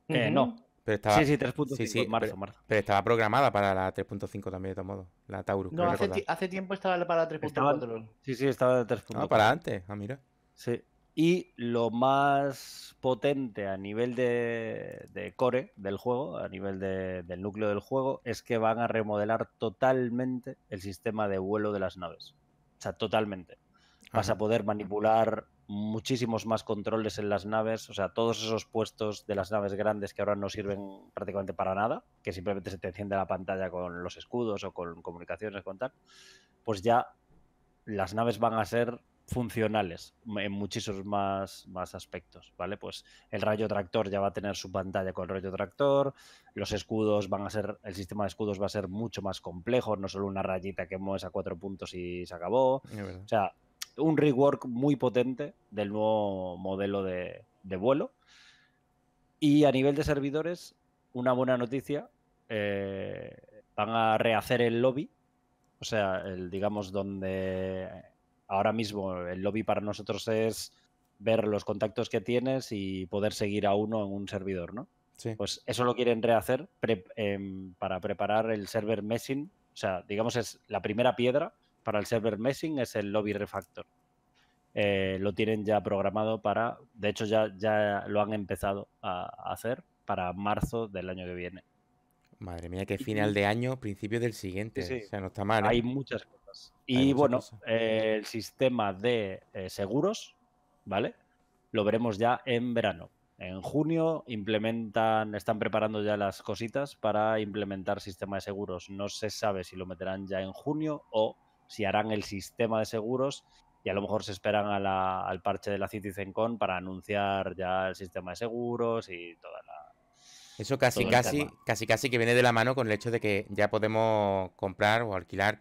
Eh, no. sí, sí, 3.5, marzo, pero, marzo. Pero estaba programada para la 3.5 también, de todos modos, la Taurus. No, hace, tiempo estaba para la 3.4. Sí, sí, estaba en la 3.4. Ah, para antes, ah, mira. Sí, y lo más potente a nivel de, core del juego, a nivel de, del núcleo del juego, es que van a remodelar totalmente el sistema de vuelo de las naves. O sea, totalmente. Vas a poder manipular muchísimos más controles en las naves, o sea, todos esos puestos de las naves grandes que ahora no sirven prácticamente para nada, que simplemente se te enciende la pantalla con los escudos o con comunicaciones, con tal, pues ya las naves van a ser funcionales en muchísimos más, más aspectos, ¿vale? Pues el rayo tractor ya va a tener su pantalla con el rayo tractor, los escudos van a ser, el sistema de escudos va a ser mucho más complejo, no solo una rayita que mueves a cuatro puntos y se acabó. O sea, un rework muy potente del nuevo modelo de, vuelo. Y a nivel de servidores, una buena noticia, eh, van a rehacer el lobby, o sea, el, digamos, donde ahora mismo el lobby para nosotros es ver los contactos que tienes y poder seguir a uno en un servidor, ¿no? Sí. Pues eso lo quieren rehacer em, para preparar el server Messing. O sea, digamos, es la primera piedra para el server Messing es el lobby refactor. Eh, lo tienen ya programado para, de hecho ya, ya lo han empezado a hacer para marzo del año que viene. Madre mía, qué final de año, principio del siguiente. O sea, no está mal. ¿eh? Hay muchas cosas. Y bueno, eh, el sistema de eh, seguros, ¿vale? Lo veremos ya en verano. En junio implementan, están preparando ya las cositas para implementar sistema de seguros. No se sabe si lo meterán ya en junio o si harán el sistema de seguros y a lo mejor se esperan al parche de la CitizenCon para anunciar ya el sistema de seguros y toda la, eso casi, casi, casi, casi que viene de la mano con el hecho de que ya podemos comprar o alquilar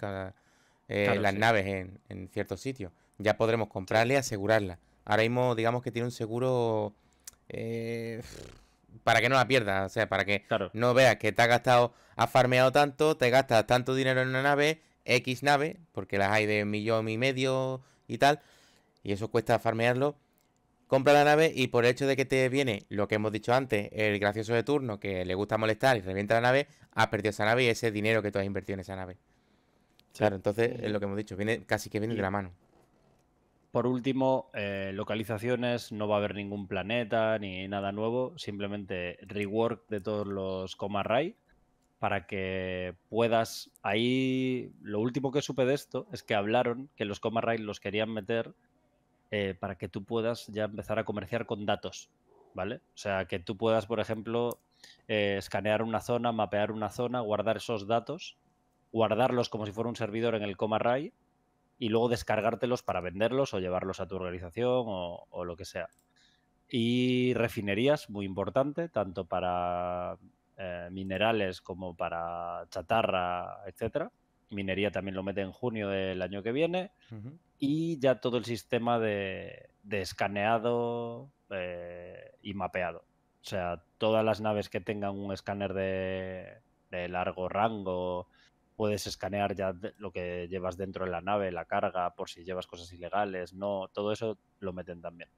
eh, las naves en, ciertos sitios. Ya podremos comprarle y asegurarla. Ahora mismo, digamos que tiene un seguro eh, para que no la pierdas, o sea, para que no veas que te ha gastado, ha farmeado tanto, te gastas tanto dinero en una nave, X nave, porque las hay de millón y medio y tal, y eso cuesta farmearlo. Compra la nave y por el hecho de que te viene lo que hemos dicho antes, el gracioso de turno que le gusta molestar y revienta la nave, has perdido esa nave y ese dinero que tú has invertido en esa nave. Claro, entonces es lo que hemos dicho, viene, casi que viene de la mano. Por último, eh, localizaciones, no va a haber ningún planeta ni nada nuevo, simplemente rework de todos los coma para que puedas... Ahí lo último que supe de esto es que hablaron que los coma los querían meter eh, para que tú puedas ya empezar a comerciar con datos, ¿vale? O sea, que tú puedas, por ejemplo, eh, escanear una zona, mapear una zona, guardar esos datos guardarlos como si fuera un servidor en el Coma y luego descargártelos para venderlos o llevarlos a tu organización o, lo que sea. Y refinerías, muy importante, tanto para eh, minerales como para chatarra, etcétera. Minería también lo mete en junio del año que viene. Y ya todo el sistema de, escaneado eh, y mapeado. O sea, todas las naves que tengan un escáner de, de largo rango puedes escanear ya lo que llevas dentro de la nave, la carga, por si llevas cosas ilegales, no, todo eso lo meten también.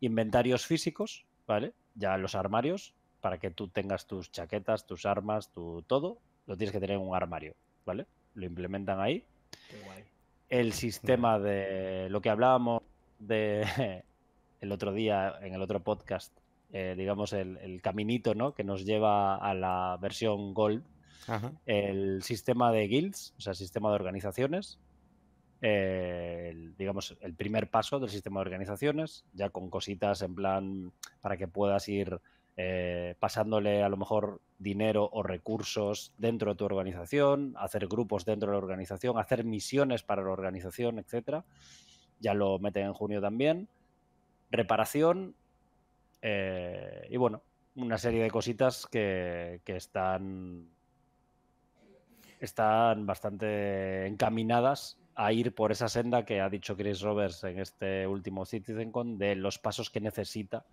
Inventarios físicos, ¿vale? Ya los armarios, para que tú tengas tus chaquetas, tus armas, tu todo, lo tienes que tener en un armario, ¿vale? Lo implementan ahí. El sistema de lo que hablábamos de el otro día en el otro podcast, eh, digamos el, el caminito, ¿no? Que nos lleva a la versión Gold el sistema de guilds, o sea, sistema de organizaciones, digamos, el primer paso del sistema de organizaciones, ya con cositas en plan para que puedas ir eh, pasándole a lo mejor dinero o recursos dentro de tu organización, hacer grupos dentro de la organización, hacer misiones para la organización, etcétera. Ya lo meten en junio también. Reparación eh, y bueno, una serie de cositas que están están bastante encaminadas a ir por esa senda que ha dicho Chris Roberts en este último CitizenCon de los pasos que necesita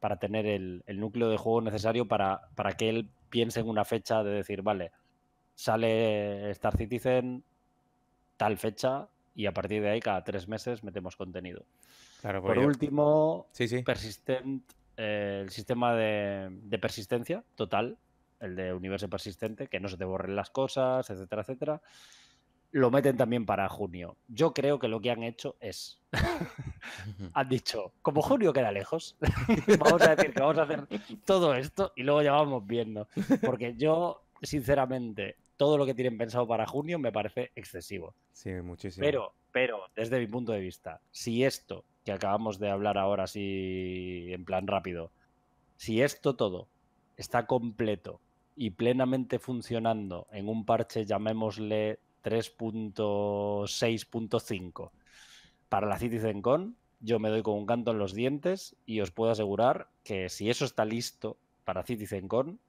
para tener el, núcleo de juego necesario para, para, que él piense en una fecha de decir, vale, sale Star Citizen tal fecha y a partir de ahí cada tres meses metemos contenido. Claro, por último, sí, sí. Persistent, eh, el sistema de, de persistencia total el de universo persistente, que no se te borren las cosas, etcétera, etcétera. Lo meten también para junio. Yo creo que lo que han hecho es. han dicho, como junio queda lejos, vamos a decir que vamos a hacer todo esto y luego ya vamos viendo. Porque yo, sinceramente, todo lo que tienen pensado para junio me parece excesivo. Sí, muchísimo. Pero, pero, desde mi punto de vista, si esto que acabamos de hablar ahora así en plan rápido, si esto todo está completo y plenamente funcionando en un parche, llamémosle 3.6.5 para la CitizenCon, yo me doy con un canto en los dientes y os puedo asegurar que si eso está listo para CitizenCon,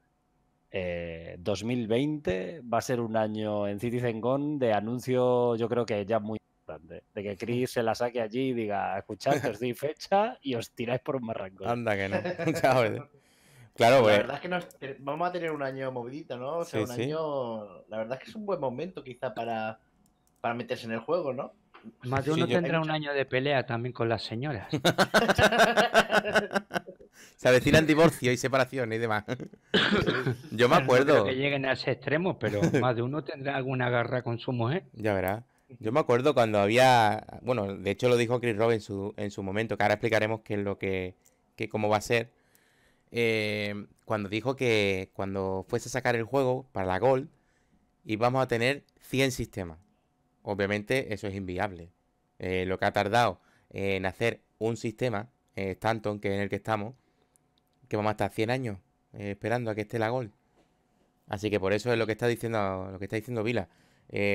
eh, 2020 va a ser un año en CitizenCon de anuncio, yo creo que ya muy importante, de que Chris se la saque allí y diga, escuchad, os doy fecha y os tiráis por un barranco. Anda que no. Claro, La eh. verdad es que vamos a tener un año movidito, ¿no? O sea, un año. La verdad es que es un buen momento, quizá, para, para meterse en el juego, ¿no? Más de uno tendrá un año de pelea también con las señoras. Se avecinan divorcio y separación y demás. Yo me acuerdo. No que lleguen a ese extremo, pero más de uno tendrá alguna garra con su mujer. Ya verás. Yo me acuerdo cuando había. Bueno, de hecho lo dijo Chris Robb en su, momento, que ahora explicaremos qué es lo que. que cómo va a ser. Em, cuando dijo que cuando fuese a sacar el juego para la Gold, íbamos a tener 100 sistemas. Obviamente eso es inviable. Eh, lo que ha tardado en hacer un sistema, eh, Stanton, que en el que estamos, que vamos a estar 100 años eh, esperando a que esté la Gold. Así que por eso es lo que está diciendo, lo que está diciendo Vila.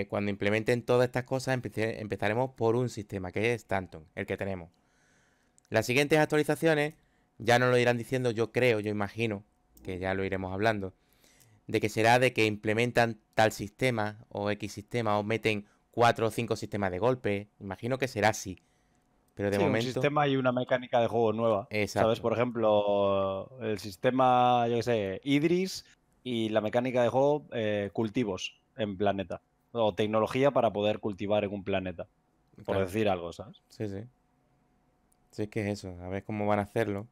cuando implementen todas estas cosas empezaremos por un sistema que es Stanton, el que tenemos. Las siguientes actualizaciones ya no lo irán diciendo, yo creo, yo imagino, que ya lo iremos hablando, de que será de que implementan tal sistema o X sistema o meten cuatro o cinco sistemas de golpe. Imagino que será así. Pero de sí, momento... Un sistema y una mecánica de juego nueva. Exacto. ¿Sabes? Por ejemplo, el sistema, yo qué sé, Idris y la mecánica de juego eh, cultivos en planeta. O tecnología para poder cultivar en un planeta. Por decir algo, ¿sabes? Sí, sí. Sí, que es eso. A ver cómo van a hacerlo.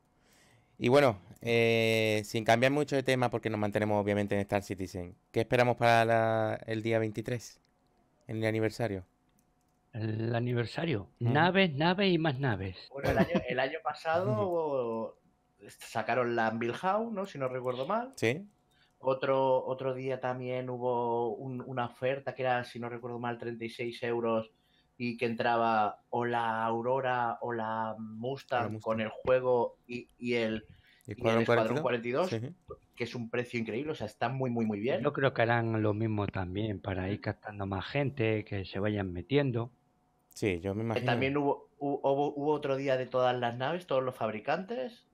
Y bueno, eh, sin cambiar mucho de tema, porque nos mantenemos obviamente en Star Citizen, ¿qué esperamos para el día 23? el aniversario. El aniversario. Mm. Naves, naves y más naves. Bueno, el año, pasado sacaron la Ambilhau, ¿no? Si no recuerdo mal. Sí. Otro, otro día también hubo una oferta que era, si no recuerdo mal, 36 euros y que entraba o la Aurora o la Mustang, con el juego y, el, ¿Y 42, que es un precio increíble, o sea, está muy, muy, muy bien. Yo creo que harán lo mismo también para ir captando más gente, que se vayan metiendo. Sí, yo me imagino. También hubo, hubo otro día de todas las naves, todos los fabricantes,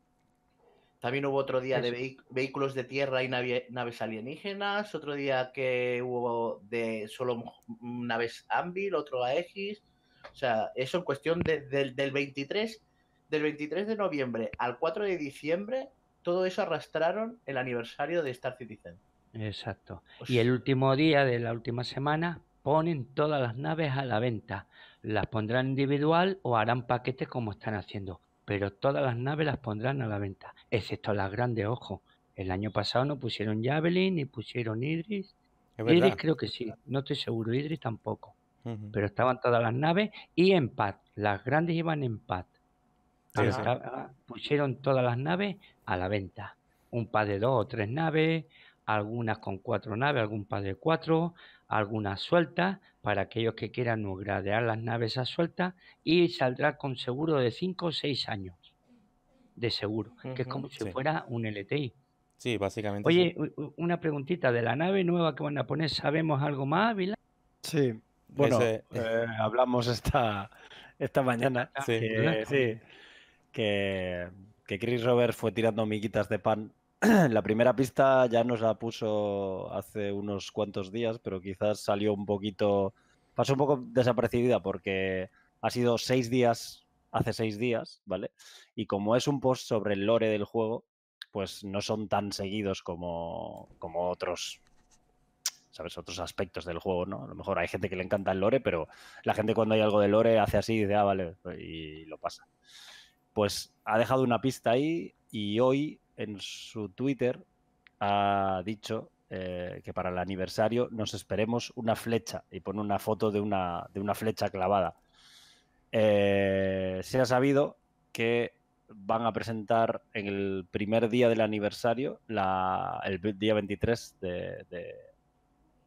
también hubo otro día de vehículos de tierra y naves alienígenas, otro día que hubo de solo naves Anvil, otro Aegis. O sea, eso en cuestión del 23 del de noviembre al 4 de diciembre, todo eso arrastraron el aniversario de Star Citizen. Exacto. y el último día de la última semana ponen todas las naves a la venta. Las pondrán individual o harán paquetes como están haciendo pero todas las naves las pondrán a la venta, excepto las grandes, ojo. El año pasado no pusieron Javelin ni pusieron Idris. Idris creo que sí, no estoy seguro, Idris tampoco. Pero estaban todas las naves y en paz Las grandes iban en paz Pero pusieron todas las naves a la venta. Un par de dos o tres naves, algunas con cuatro naves, algún par de cuatro, algunas sueltas para aquellos que quieran gradear las naves a sueltas y saldrá con seguro de 5 o 6 años de seguro, que es como si fuera un LTI. Sí, básicamente. Oye, una preguntita de la nave nueva que van a poner, ¿sabemos algo más, Vila? Sí, bueno, eh, hablamos esta, esta mañana ah, Que, que, Chris Robert fue tirando miguitas de pan la primera pista ya nos la puso hace unos cuantos días, pero quizás salió un poquito, pasó un poco desapercibida porque ha sido seis días, hace seis días, ¿vale? Y como es un post sobre el lore del juego, pues no son tan seguidos como, como otros ¿sabes? Otros aspectos del juego, ¿no? A lo mejor hay gente que le encanta el lore, pero la gente cuando hay algo de lore hace así y dice, ah, vale, y lo pasa. Pues ha dejado una pista ahí y hoy en su Twitter ha dicho eh, que para el aniversario nos esperemos una flecha y pone una foto de una, de una flecha clavada. Eh, se ha sabido que van a presentar en el primer día del aniversario, el día 23 de,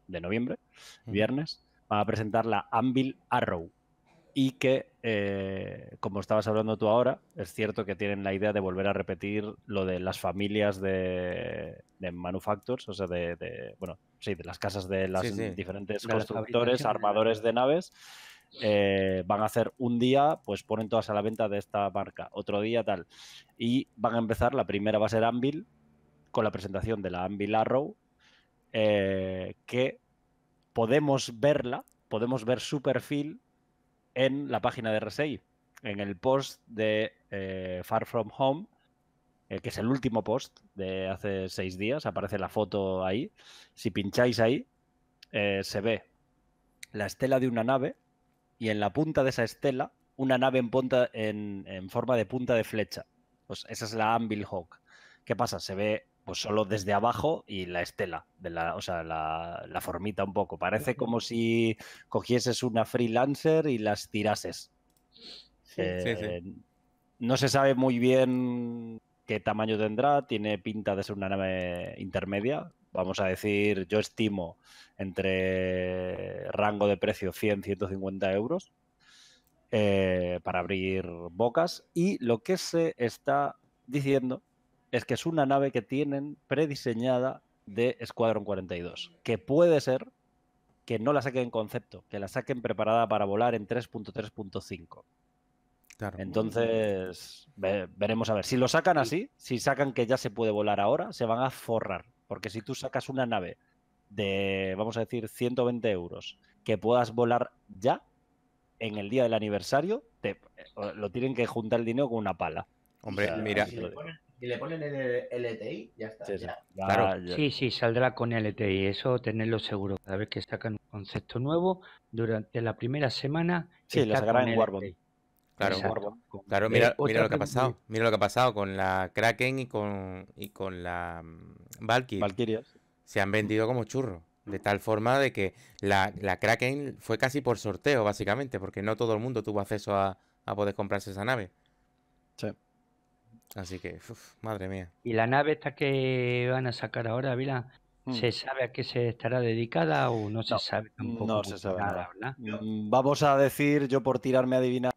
de noviembre, viernes, van a presentar la Anvil Arrow, y que, eh, como estabas hablando tú ahora, es cierto que tienen la idea de volver a repetir lo de las familias de, manufacturers, o sea, de, bueno, sí, de las casas de las diferentes constructores, armadores de naves. Eh, van a hacer un día, pues ponen todas a la venta de esta marca, otro día tal. Y van a empezar, la primera va a ser Anvil, con la presentación de la Anvil Arrow, eh, que podemos verla, podemos ver su perfil en la página de RSI, en el post de eh, Far From Home, eh, que es el último post de hace seis días, aparece la foto ahí. Si pincháis ahí, eh, se ve la estela de una nave y en la punta de esa estela una nave en, punta, en, forma de punta de flecha. Pues esa es la Anvil Hawk. ¿Qué pasa? Se ve pues solo desde abajo y la estela, de la, o sea, la, formita un poco. Parece como si cogieses una freelancer y las tirases. Eh, no se sabe muy bien qué tamaño tendrá, tiene pinta de ser una nave intermedia. Vamos a decir, yo estimo entre rango de precio 100-150 euros eh, para abrir bocas. Y lo que se está diciendo es que es una nave que tienen prediseñada de Escuadrón 42, que puede ser que no la saquen en concepto, que la saquen preparada para volar en 3.3.5. Entonces, veremos a ver. Si lo sacan así, si sacan que ya se puede volar ahora, se van a forrar. Porque si tú sacas una nave de, vamos a decir, 120 euros, que puedas volar ya, en el día del aniversario, te, eh, lo tienen que juntar el dinero con una pala. Hombre, mira y le ponen el LTI, ya está. Sí, sí, saldrá con LTI, eso tenerlo seguro. cada vez que sacan un concepto nuevo durante la primera semana. Sí, lo sacarán en Warbond. Claro, claro mira, lo que ha pasado. Mira lo que ha pasado con la Kraken y con, y con la mm, Valkyrie. Se han vendido como churros. De tal forma de que la, la, Kraken fue casi por sorteo, básicamente, porque no todo el mundo tuvo acceso a, a poder comprarse esa nave. Sí. Así que, madre mía. ¿Y la nave esta que van a sacar ahora, Vila? Mm. ¿Se sabe a qué se estará dedicada o no, se sabe tampoco? No se sabe nada, Vamos a decir, yo por tirarme a adivinar,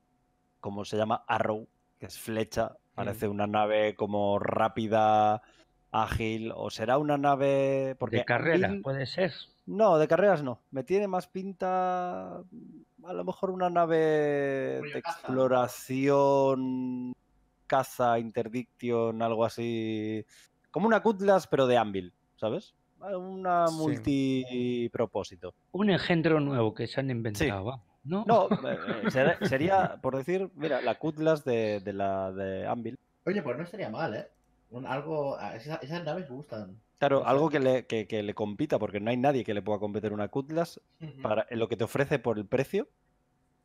cómo se llama Arrow, que es flecha, parece una nave como rápida, ágil, o será una nave... Porque de carreras, puede ser. No, de carreras no. Me tiene más pinta, a lo mejor una nave de exploración caza, interdiction, algo así. Como una Cutlass, pero de Anvil, ¿sabes? Una multipropósito. Un engendro nuevo que se han inventado. No, eh, eh, sería, por decir, mira, la Cutlass de, la de Anvil. Oye, pues no estaría mal, ¿eh? algo, esas, naves gustan. Claro, algo que le, le, compita, porque no hay nadie que le pueda competir una Cutlass. para lo que te ofrece por el precio,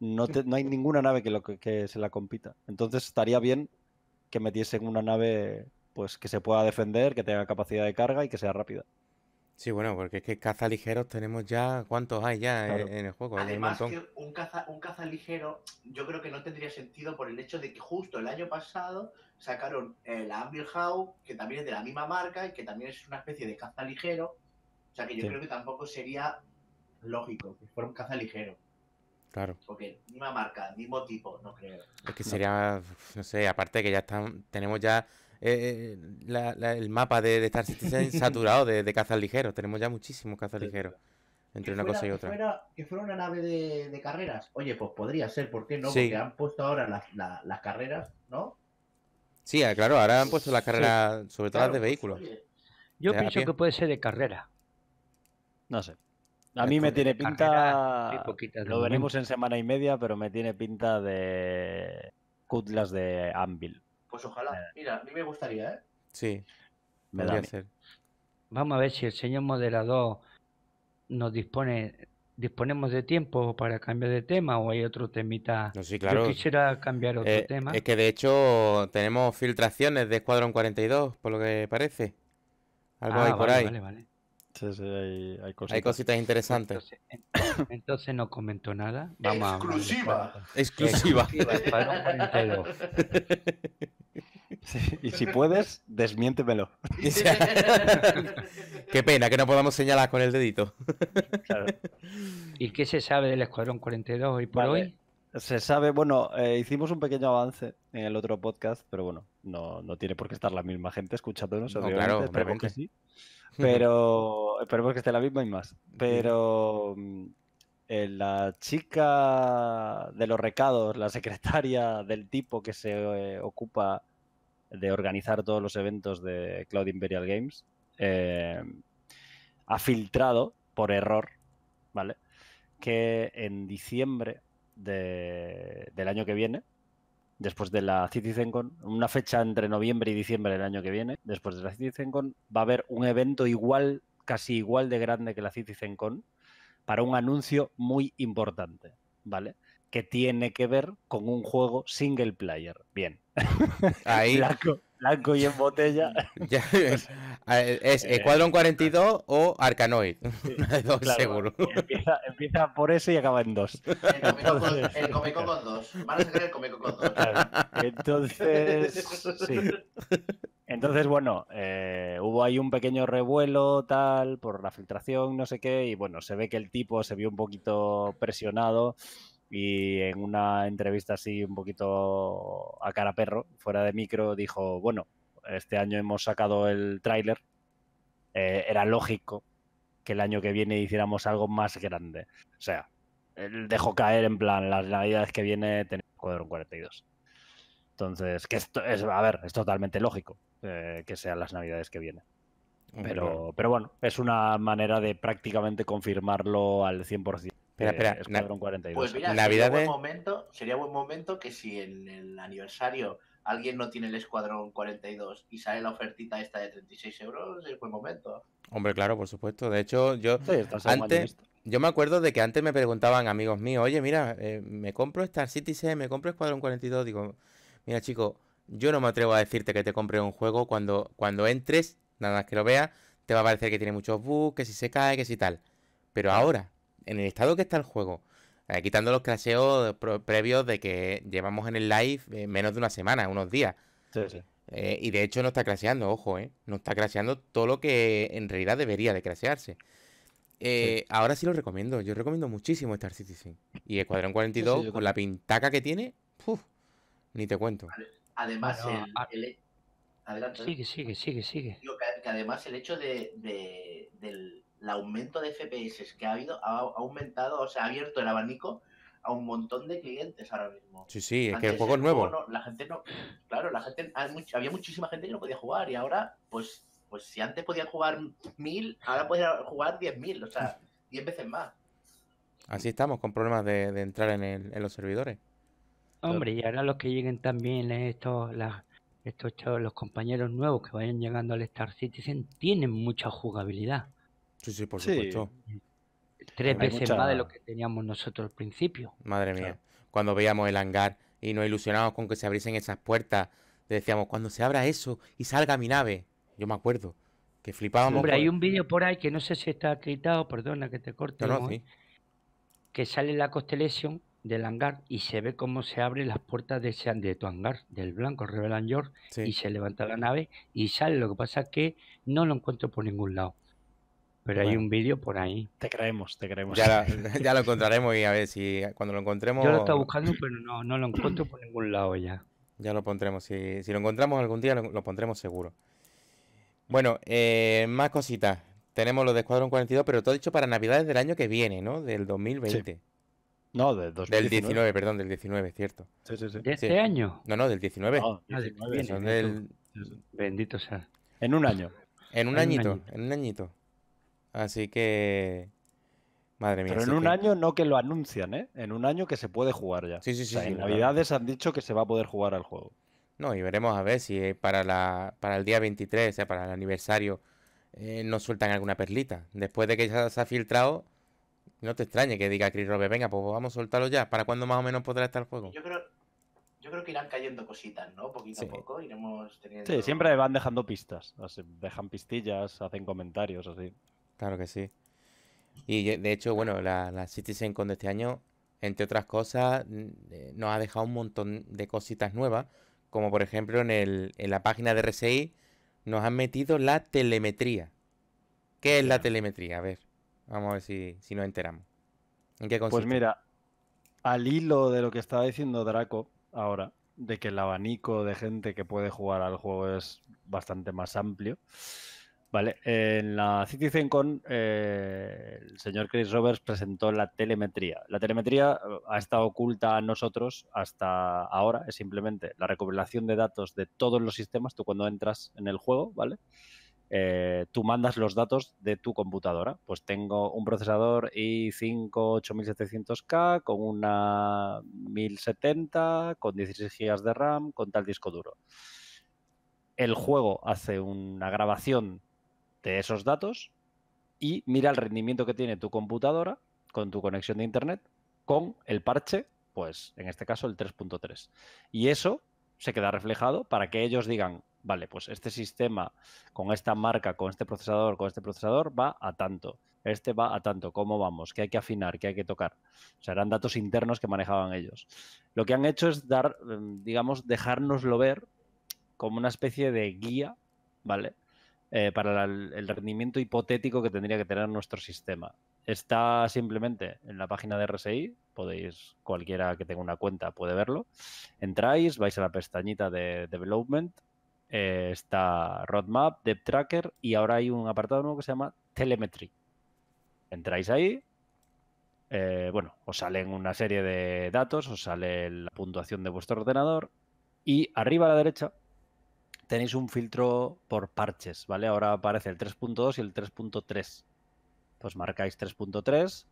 no, no hay ninguna nave que, lo, que, se la compita. Entonces estaría bien que metiesen una nave pues que se pueda defender, que tenga capacidad de carga y que sea rápida. Sí, bueno, porque es que caza ligeros tenemos ya. ¿Cuántos hay ya en, el juego? Además, un caza, ligero, yo creo que no tendría sentido por el hecho de que justo el año pasado sacaron el Ambilhau, que también es de la misma marca y que también es una especie de caza ligero. O sea que yo creo que tampoco sería lógico que fuera un caza ligero. Claro. Porque misma marca mismo tipo, no creo. Es que sería, no sé, aparte que ya están, tenemos ya eh, eh, el mapa de, estar saturado de, de, cazas ligeros. Tenemos ya muchísimos cazas ligeros. Entre una cosa y otra. Que fuera, que fuera una nave de, carreras. Oye, pues podría ser, ¿por qué no? Porque han puesto ahora las, carreras, ¿no? Sí, ah, claro, ahora han puesto las carreras, sobre todo las de pues, vehículos. yo pienso que puede ser de carrera. No sé. A mí me tiene pinta. lo veremos en semana y media, pero me tiene pinta de. Cutlas de Anvil. Pues ojalá. Eh. Mira, a mí me gustaría, ¿eh? Sí. Me da. Vamos a ver si el señor moderador nos dispone. ¿Disponemos de tiempo para cambiar de tema o hay otro temita? No, sí, claro. Yo quisiera cambiar otro eh, tema. Es que de hecho tenemos filtraciones de Escuadrón 42, por lo que parece. Algo ah, hay por ahí. Vale, vale hay, cositas. interesantes. Entonces, no comentó nada. Exclusiva. Exclusiva. y si puedes, desmiéntemelo. qué pena que no podamos señalar con el dedito. ¿Y qué se sabe del Escuadrón 42 hoy por hoy? Se sabe, bueno, eh, hicimos un pequeño avance en el otro podcast, pero bueno, no, tiene por qué estar la misma gente escuchándonos, esperemos que sí. Pero esperemos que esté la misma y más. Pero mm, eh, la chica de los recados, la secretaria del tipo que se eh, ocupa de organizar todos los eventos de Cloud Imperial Games, eh, ha filtrado por error, ¿vale? Que en diciembre del año que viene, después de la CitizenCon, una fecha entre noviembre y diciembre del año que viene, después de la CitizenCon, va a haber un evento igual, casi igual de grande que la CitizenCon, para un anuncio muy importante, ¿vale? Que tiene que ver con un juego single player. Bien. Ahí. blanco y en botella. es, es 42 eh, eh, o Arcanoid. seguro. Empieza, por eso y acaba en dos. El con, dos. Van a ser el con dos. Entonces, Entonces, bueno, eh, hubo ahí un pequeño revuelo, tal, por la filtración, no sé qué, y bueno, se ve que el tipo se vio un poquito presionado y en una entrevista así un poquito a cara perro, fuera de micro, dijo, bueno, este año hemos sacado el tráiler, eh, era lógico que el año que viene hiciéramos algo más grande. O sea, dejó caer en plan, las navidades que viene tenemos y 42. Entonces, que esto es, a ver, es totalmente lógico eh, que sean las navidades que vienen. Pero, pero bueno, es una manera de prácticamente confirmarlo al 100%. Espera, Escuadrón 42. Pues mira, Navidad sería, buen momento, sería buen momento que si en el aniversario alguien no tiene el Escuadrón 42 y sale la ofertita esta de 36 euros, es buen momento. Hombre, claro, por supuesto. De hecho, yo antes, yo me acuerdo de que antes me preguntaban amigos míos, oye, mira, eh, me compro Star Citizen, me compro Escuadrón 42. Digo, mira, chico, yo no me atrevo a decirte que te compre un juego cuando, cuando entres, nada más que lo vea te va a parecer que tiene muchos bugs, que si se cae, que si tal. Pero ahora, en el estado que está el juego, eh, quitando los claseos previos de que llevamos en el live eh, menos de una semana, unos días. Eh, y de hecho no está claseando, ojo, ¿eh? No está claseando todo lo que en realidad debería de clasearse Ahora sí lo recomiendo. Yo recomiendo muchísimo Star Citizen. Y Escuadrón 42, con la pintaca que tiene, ni te cuento. Además, Adelante. Sigue, sigue, sigue, sigue. además el hecho de, de del el aumento de FPS que ha habido ha, aumentado, o sea, ha abierto el abanico a un montón de clientes ahora mismo. Sí, sí, es que el juego es nuevo. la gente no, claro, la gente, había muchísima gente que no podía jugar y ahora, pues, pues si antes podían jugar mil, ahora pueden jugar diez mil, o sea, diez veces más. Así estamos, con problemas de, entrar en, los servidores. Hombre, y ahora los que lleguen también eh, estos, estos los compañeros nuevos que vayan llegando al Star Citizen tienen mucha jugabilidad. Sí, sí, por supuesto. Tres veces más de lo que teníamos nosotros al principio. Madre mía, cuando veíamos el hangar y nos ilusionábamos con que se abriesen esas puertas, decíamos, cuando se abra eso y salga mi nave, yo me acuerdo, que flipábamos. Hombre, hay un vídeo por ahí que no sé si está acreditado, perdona que te corte, que sale la Constellation del hangar y se ve cómo se abren las puertas de, de tu hangar, del blanco Rebel York, y se levanta la nave y sale. Lo que pasa es que no lo encuentro por ningún lado. Pero hay un vídeo por ahí. Te creemos, te creemos. Ya lo, encontraremos y a ver si cuando lo encontremos. Yo lo estaba buscando, pero no, no lo encuentro por ningún lado ya. Ya lo pondremos. Si, lo encontramos algún día, lo, pondremos seguro. Bueno, eh, más cositas. Tenemos lo de Escuadrón 42, pero todo dicho para Navidades del año que viene, ¿no? Del 2020. No, del 2019. Del 19, perdón, del 19, cierto. ¿De este año? No, no, del 19. No, 19 ah, Bendito sea. En un año. En un añito, en un añito. Así que. Madre mía. Pero en un año no que lo anuncian, ¿eh? En un año que se puede jugar ya. Sí, sí, sí. en Navidades han dicho que se va a poder jugar al juego. No, y veremos a ver si eh, para, la, para el día 23, o sea, para el aniversario, eh, nos sueltan alguna perlita. Después de que ya se ha filtrado, no te extrañe que diga Chris Roberts, venga, pues vamos a soltarlo ya. ¿Para cuándo más o menos podrá estar el juego? Yo creo, yo creo que irán cayendo cositas, ¿no? Poquito a poco Sí, siempre van dejando pistas. Dejan pistillas, hacen comentarios, así. Claro que sí. Y de hecho, bueno, la, la Citizen Con de este año, entre otras cosas, eh, nos ha dejado un montón de cositas nuevas, como por ejemplo en, el, la página de RSI nos han metido la telemetría. ¿Qué es la telemetría? A ver, vamos a ver si, si nos enteramos. ¿En qué pues consiste? Pues mira, al hilo de lo que estaba diciendo Draco ahora, de que el abanico de gente que puede jugar al juego es bastante más amplio, Vale, en la CitizenCon eh, el señor Chris Roberts presentó la telemetría. La telemetría eh, ha estado oculta a nosotros hasta ahora, es simplemente la recopilación de datos de todos los sistemas. Tú cuando entras en el juego, ¿vale? Eh, tú mandas los datos de tu computadora. Pues tengo un procesador i5 8700K con una 1070, con 16 GB de RAM, con tal disco duro el juego hace una grabación de esos datos y mira el rendimiento que tiene tu computadora con tu conexión de Internet con el parche, pues en este caso el 3.3. Y eso se queda reflejado para que ellos digan, vale, pues este sistema con esta marca, con este procesador, con este procesador va a tanto, este va a tanto, ¿cómo vamos? que hay que afinar? que hay que tocar? O sea, eran datos internos que manejaban ellos. Lo que han hecho es dar, mm, digamos, dejárnoslo ver como una especie de guía, ¿vale? Eh, para el rendimiento hipotético que tendría que tener nuestro sistema. Está simplemente en la página de RSI, podéis, cualquiera que tenga una cuenta puede verlo. Entráis, vais a la pestañita de Development, eh, está Roadmap, Dev Tracker y ahora hay un apartado nuevo que se llama Telemetry. Entráis ahí, eh, bueno, os salen una serie de datos, os sale la puntuación de vuestro ordenador y arriba a la derecha tenéis un filtro por parches, ¿vale? Ahora aparece el 3.2 y el 3.3. Pues marcáis 3.3.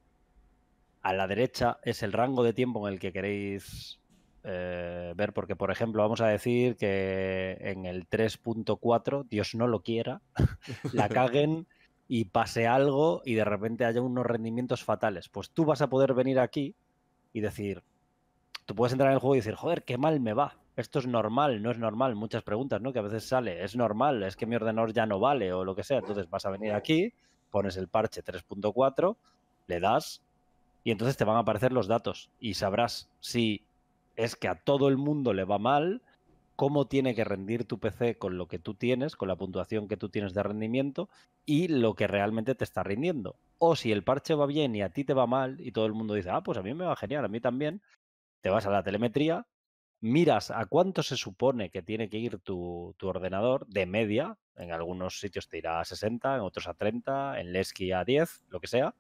A la derecha es el rango de tiempo en el que queréis eh, ver, porque por ejemplo vamos a decir que en el 3.4, Dios no lo quiera, la caguen y pase algo y de repente haya unos rendimientos fatales. Pues tú vas a poder venir aquí y decir, tú puedes entrar en el juego y decir, joder, qué mal me va, esto es normal, no es normal, muchas preguntas, ¿no? Que a veces sale, es normal, es que mi ordenador ya no vale o lo que sea. Entonces vas a venir aquí, pones el parche 3.4, le das y entonces te van a aparecer los datos y sabrás si es que a todo el mundo le va mal, cómo tiene que rendir tu PC con lo que tú tienes, con la puntuación que tú tienes de rendimiento y lo que realmente te está rindiendo. O si el parche va bien y a ti te va mal y todo el mundo dice, ah, pues a mí me va genial, a mí también, te vas a la telemetría miras a cuánto se supone que tiene que ir tu, ordenador de media, en algunos sitios te irá a 60, en otros a 30, en Lesky a 10, lo que sea,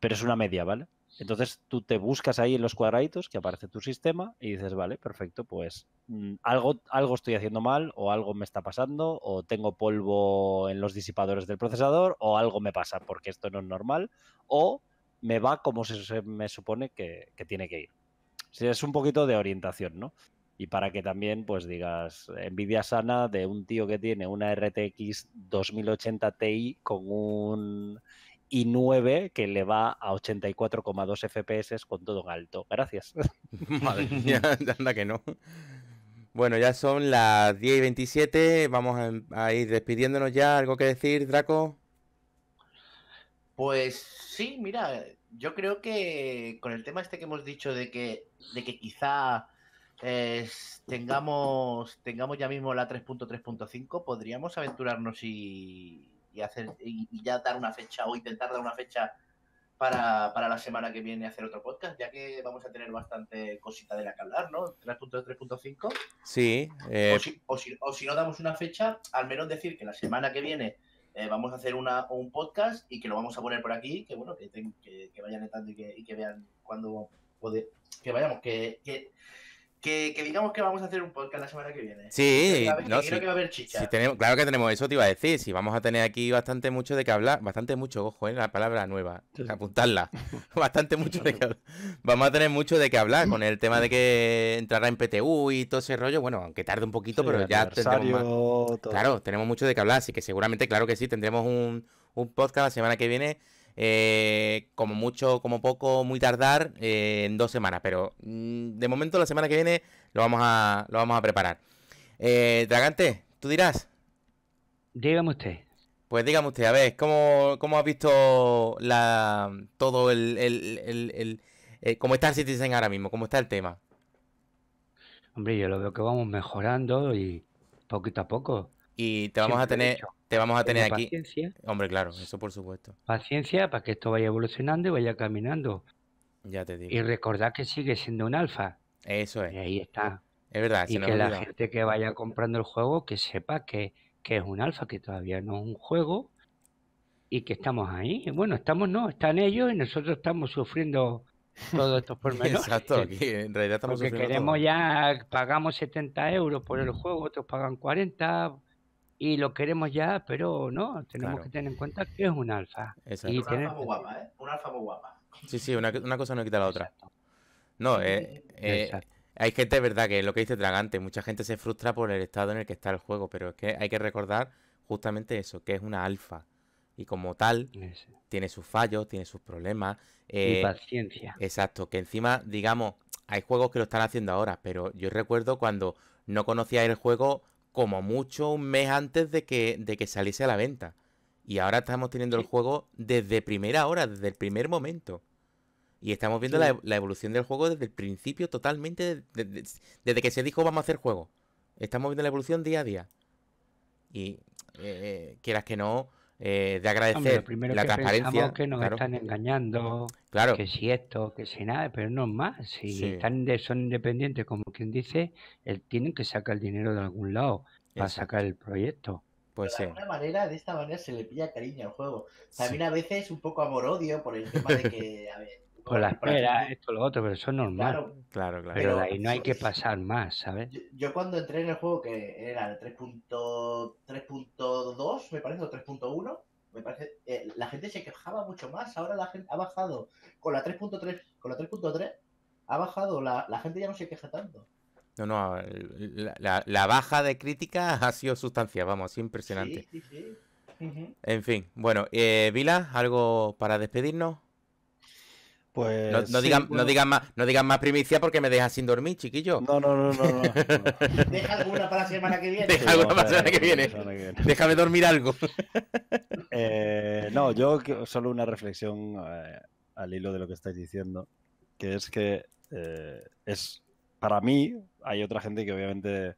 pero es una media, ¿vale? Entonces tú te buscas ahí en los cuadraditos que aparece tu sistema y dices, vale, perfecto, pues mm, algo, algo estoy haciendo mal o algo me está pasando o tengo polvo en los disipadores del procesador o algo me pasa porque esto no es normal o me va como se, me supone que tiene que ir es un poquito de orientación, ¿no? Y para que también, pues digas, envidia sana de un tío que tiene una RTX 2080 Ti con un i9 que le va a 84,2 FPS con todo en alto. Gracias. Madre mía, anda que no. Bueno, ya son las 10 y 27. Vamos a ir despidiéndonos ya. ¿Algo que decir, Draco? Pues sí, mira, yo creo que con el tema este que hemos dicho de que, de que quizá eh, tengamos, tengamos ya mismo la 3.3.5, podríamos aventurarnos y, hacer y, ya dar una fecha o intentar dar una fecha para, la semana que viene hacer otro podcast, ya que vamos a tener bastante cosita de la que hablar, ¿no? 3.3.5. Sí. Eh, o si no damos una fecha, al menos decir que la semana que viene eh, vamos a hacer una, un podcast y que lo vamos a poner por aquí, que bueno, que, vayan entrando y que, vean cuando que vayamos, que, que, que, digamos que vamos a hacer un podcast la semana que viene. Sí, Creo que va a haber chicha. claro que tenemos eso, te iba a decir. Si vamos a tener aquí bastante mucho de qué hablar, bastante mucho, ojo, eh, la palabra nueva, apuntarla. bastante mucho de qué hablar. Vamos a tener mucho de qué hablar con el tema de que entrará en PTU y todo ese rollo. Bueno, aunque tarde un poquito, pero ya tendremos Claro, tenemos mucho de qué hablar, así que seguramente, claro que sí, tendremos un, un podcast la semana que viene eh, como mucho, como poco, muy tardar, eh, en dos semanas. Pero mm, de momento la semana que viene lo vamos a, lo vamos a preparar. Eh, Dragante, tú dirás. Dígame usted. Pues dígame usted, a ver, ¿cómo, cómo has visto la, todo el, el, el, eh, cómo está el Citizen ahora mismo? ¿Cómo está el tema? Hombre, yo lo veo que vamos mejorando y poquito a poco. Y te vamos a tener, te vamos a tener aquí. Hombre, claro, eso por supuesto. Paciencia para que esto vaya evolucionando y vaya caminando. Ya te digo. Y recordad que sigue siendo un alfa. Eso es. Y ahí está. Es verdad. Y que la gente que vaya comprando el juego que sepa que, que es un alfa, que todavía no es un juego y que estamos ahí. Bueno, estamos no, están ellos y nosotros estamos sufriendo todos estos pormenores. Exacto, aquí en realidad estamos Porque queremos ya, pagamos 70 euros por el juego, otros pagan 40, y lo queremos ya, pero no, tenemos que tener en cuenta que es un alfa. Y un alfa muy guapa, ¿eh? Un alfa muy guapa. Sí, sí, una, cosa no quita la otra. No, eh, eh, hay gente, es verdad, que es lo que dice Dragante, mucha gente se frustra por el estado en el que está el juego, pero es que hay que recordar justamente eso, que es una alfa. Y como tal, tiene sus fallos, tiene sus problemas. Eh, y paciencia. Exacto, que encima, digamos, hay juegos que lo están haciendo ahora, pero yo recuerdo cuando no conocía el juego, como mucho un mes antes de que, que saliese a la venta. Y ahora estamos teniendo el juego desde primera hora, desde el primer momento. Y estamos viendo la, evolución del juego desde el principio totalmente, desde que se dijo vamos a hacer juego. Estamos viendo la evolución día a día. Y eh, eh, quieras que no, eh, de agradecer primero la que transparencia. que nos están engañando, claro. que si esto, que si nada, pero no más. Si están de, son independientes, como quien dice, él, tienen que sacar el dinero de algún lado para sacar el proyecto. Pues de alguna manera, de esta manera se le pilla cariño al juego. También a veces un poco amor-odio por el tema de que, a ver, con la espera, esto, lo otro, pero eso es normal. Claro, claro. Pero, ahí no hay que pasar más, ¿sabes? Yo, cuando entré en el juego, que era el 3.2, me parece, o 3.1, me parece, eh, la gente se quejaba mucho más. Ahora la gente ha bajado con la 3.3, con la 3.3, ha bajado, la, gente ya no se queja tanto. No, no, la, baja de críticas ha sido sustancia, vamos, impresionante. Sí, sí, En fin, bueno, eh, Vila, ¿algo para despedirnos? Pues. No, digan, no, más, primicia porque me dejas sin dormir, chiquillo. No, no, no, no. Deja alguna para la semana que viene. Deja alguna para la semana que viene. Déjame dormir algo. Eh, no, yo solo una reflexión eh, al hilo de lo que estáis diciendo, que es que eh, es. Para mí, hay otra gente que obviamente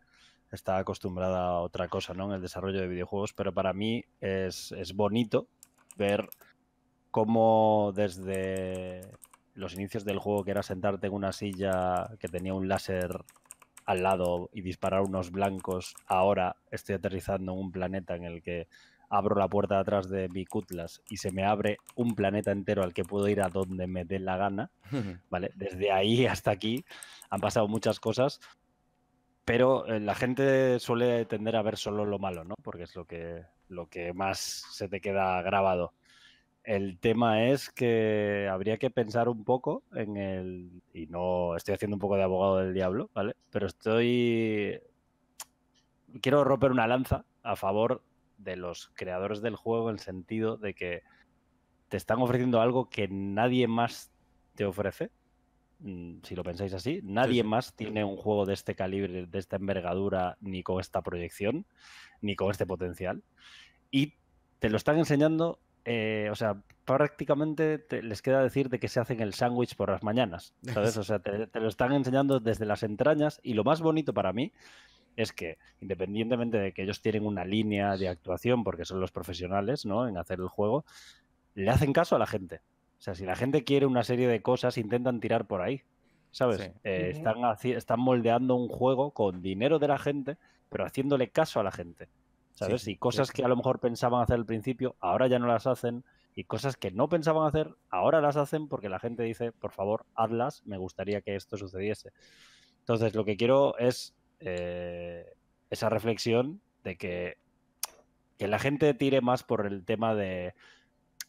está acostumbrada a otra cosa, ¿no? En el desarrollo de videojuegos, pero para mí es, es bonito ver como desde los inicios del juego, que era sentarte en una silla que tenía un láser al lado y disparar unos blancos, ahora estoy aterrizando en un planeta en el que abro la puerta atrás de mi cutlas y se me abre un planeta entero al que puedo ir a donde me dé la gana, ¿vale? Desde ahí hasta aquí han pasado muchas cosas, pero eh, la gente suele tender a ver solo lo malo, ¿no? Porque es lo que, lo que más se te queda grabado. El tema es que habría que pensar un poco en el. Y no estoy haciendo un poco de abogado del diablo, ¿vale? Pero estoy. Quiero romper una lanza a favor de los creadores del juego en el sentido de que te están ofreciendo algo que nadie más te ofrece. Mm, si lo pensáis así, nadie más tiene un juego de este calibre, de esta envergadura, ni con esta proyección, ni con este potencial. Y te lo están enseñando eh, o sea, prácticamente les queda decir de que se hacen el sándwich por las mañanas, ¿sabes? O sea, te, lo están enseñando desde las entrañas y lo más bonito para mí es que independientemente de que ellos tienen una línea de actuación, porque son los profesionales, ¿no? En hacer el juego, le hacen caso a la gente. O sea, si la gente quiere una serie de cosas, intentan tirar por ahí, ¿sabes? Eh, están moldeando un juego con dinero de la gente, pero haciéndole caso a la gente. ¿sabes? y cosas que a lo mejor pensaban hacer al principio, ahora ya no las hacen, y cosas que no pensaban hacer, ahora las hacen porque la gente dice, por favor, hazlas, me gustaría que esto sucediese. Entonces, lo que quiero es eh, esa reflexión de que, la gente tire más por el tema de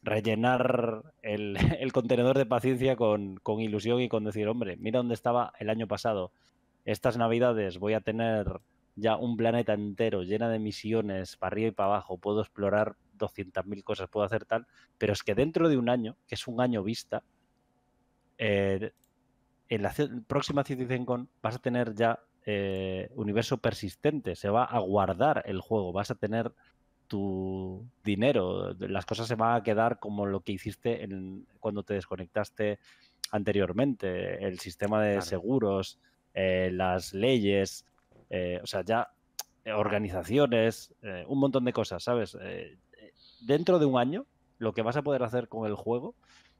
rellenar el, contenedor de paciencia con, con ilusión y con decir, hombre, mira dónde estaba el año pasado. Estas navidades voy a tener ya un planeta entero llena de misiones para arriba y para abajo, puedo explorar 200.000 cosas, puedo hacer tal, pero es que dentro de un año, que es un año vista, eh, en la próxima CitizenCon vas a tener ya eh, universo persistente, se va a guardar el juego, vas a tener tu dinero, las cosas se van a quedar como lo que hiciste en, cuando te desconectaste anteriormente, el sistema de seguros, eh, las leyes, eh, o sea, ya eh, organizaciones, eh, un montón de cosas, ¿sabes? dentro de un año, lo que vas a poder hacer con el juego,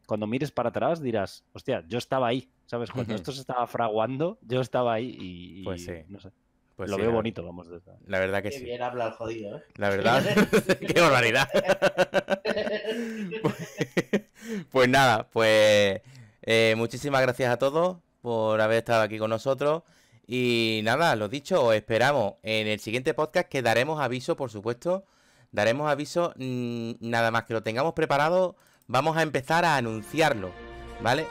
cuando mires para atrás dirás, hostia, yo estaba ahí, ¿sabes? Cuando esto se estaba fraguando, yo estaba ahí y, pues no sé. Pues lo veo bonito, vamos. La verdad que sí. bien habla jodido, ¿eh? La verdad. Qué barbaridad. pues, nada, pues muchísimas gracias a todos por haber estado aquí con nosotros. Y nada, lo dicho, os esperamos en el siguiente podcast que daremos aviso, por supuesto. Daremos aviso, mm, nada más que lo tengamos preparado, vamos a empezar a anunciarlo, ¿vale?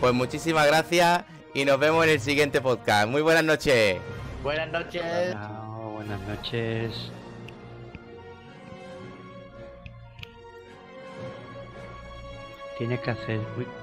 Pues muchísimas gracias y nos vemos en el siguiente podcast. Muy buenas noches. Buenas noches. buenas noches. Tienes que hacer...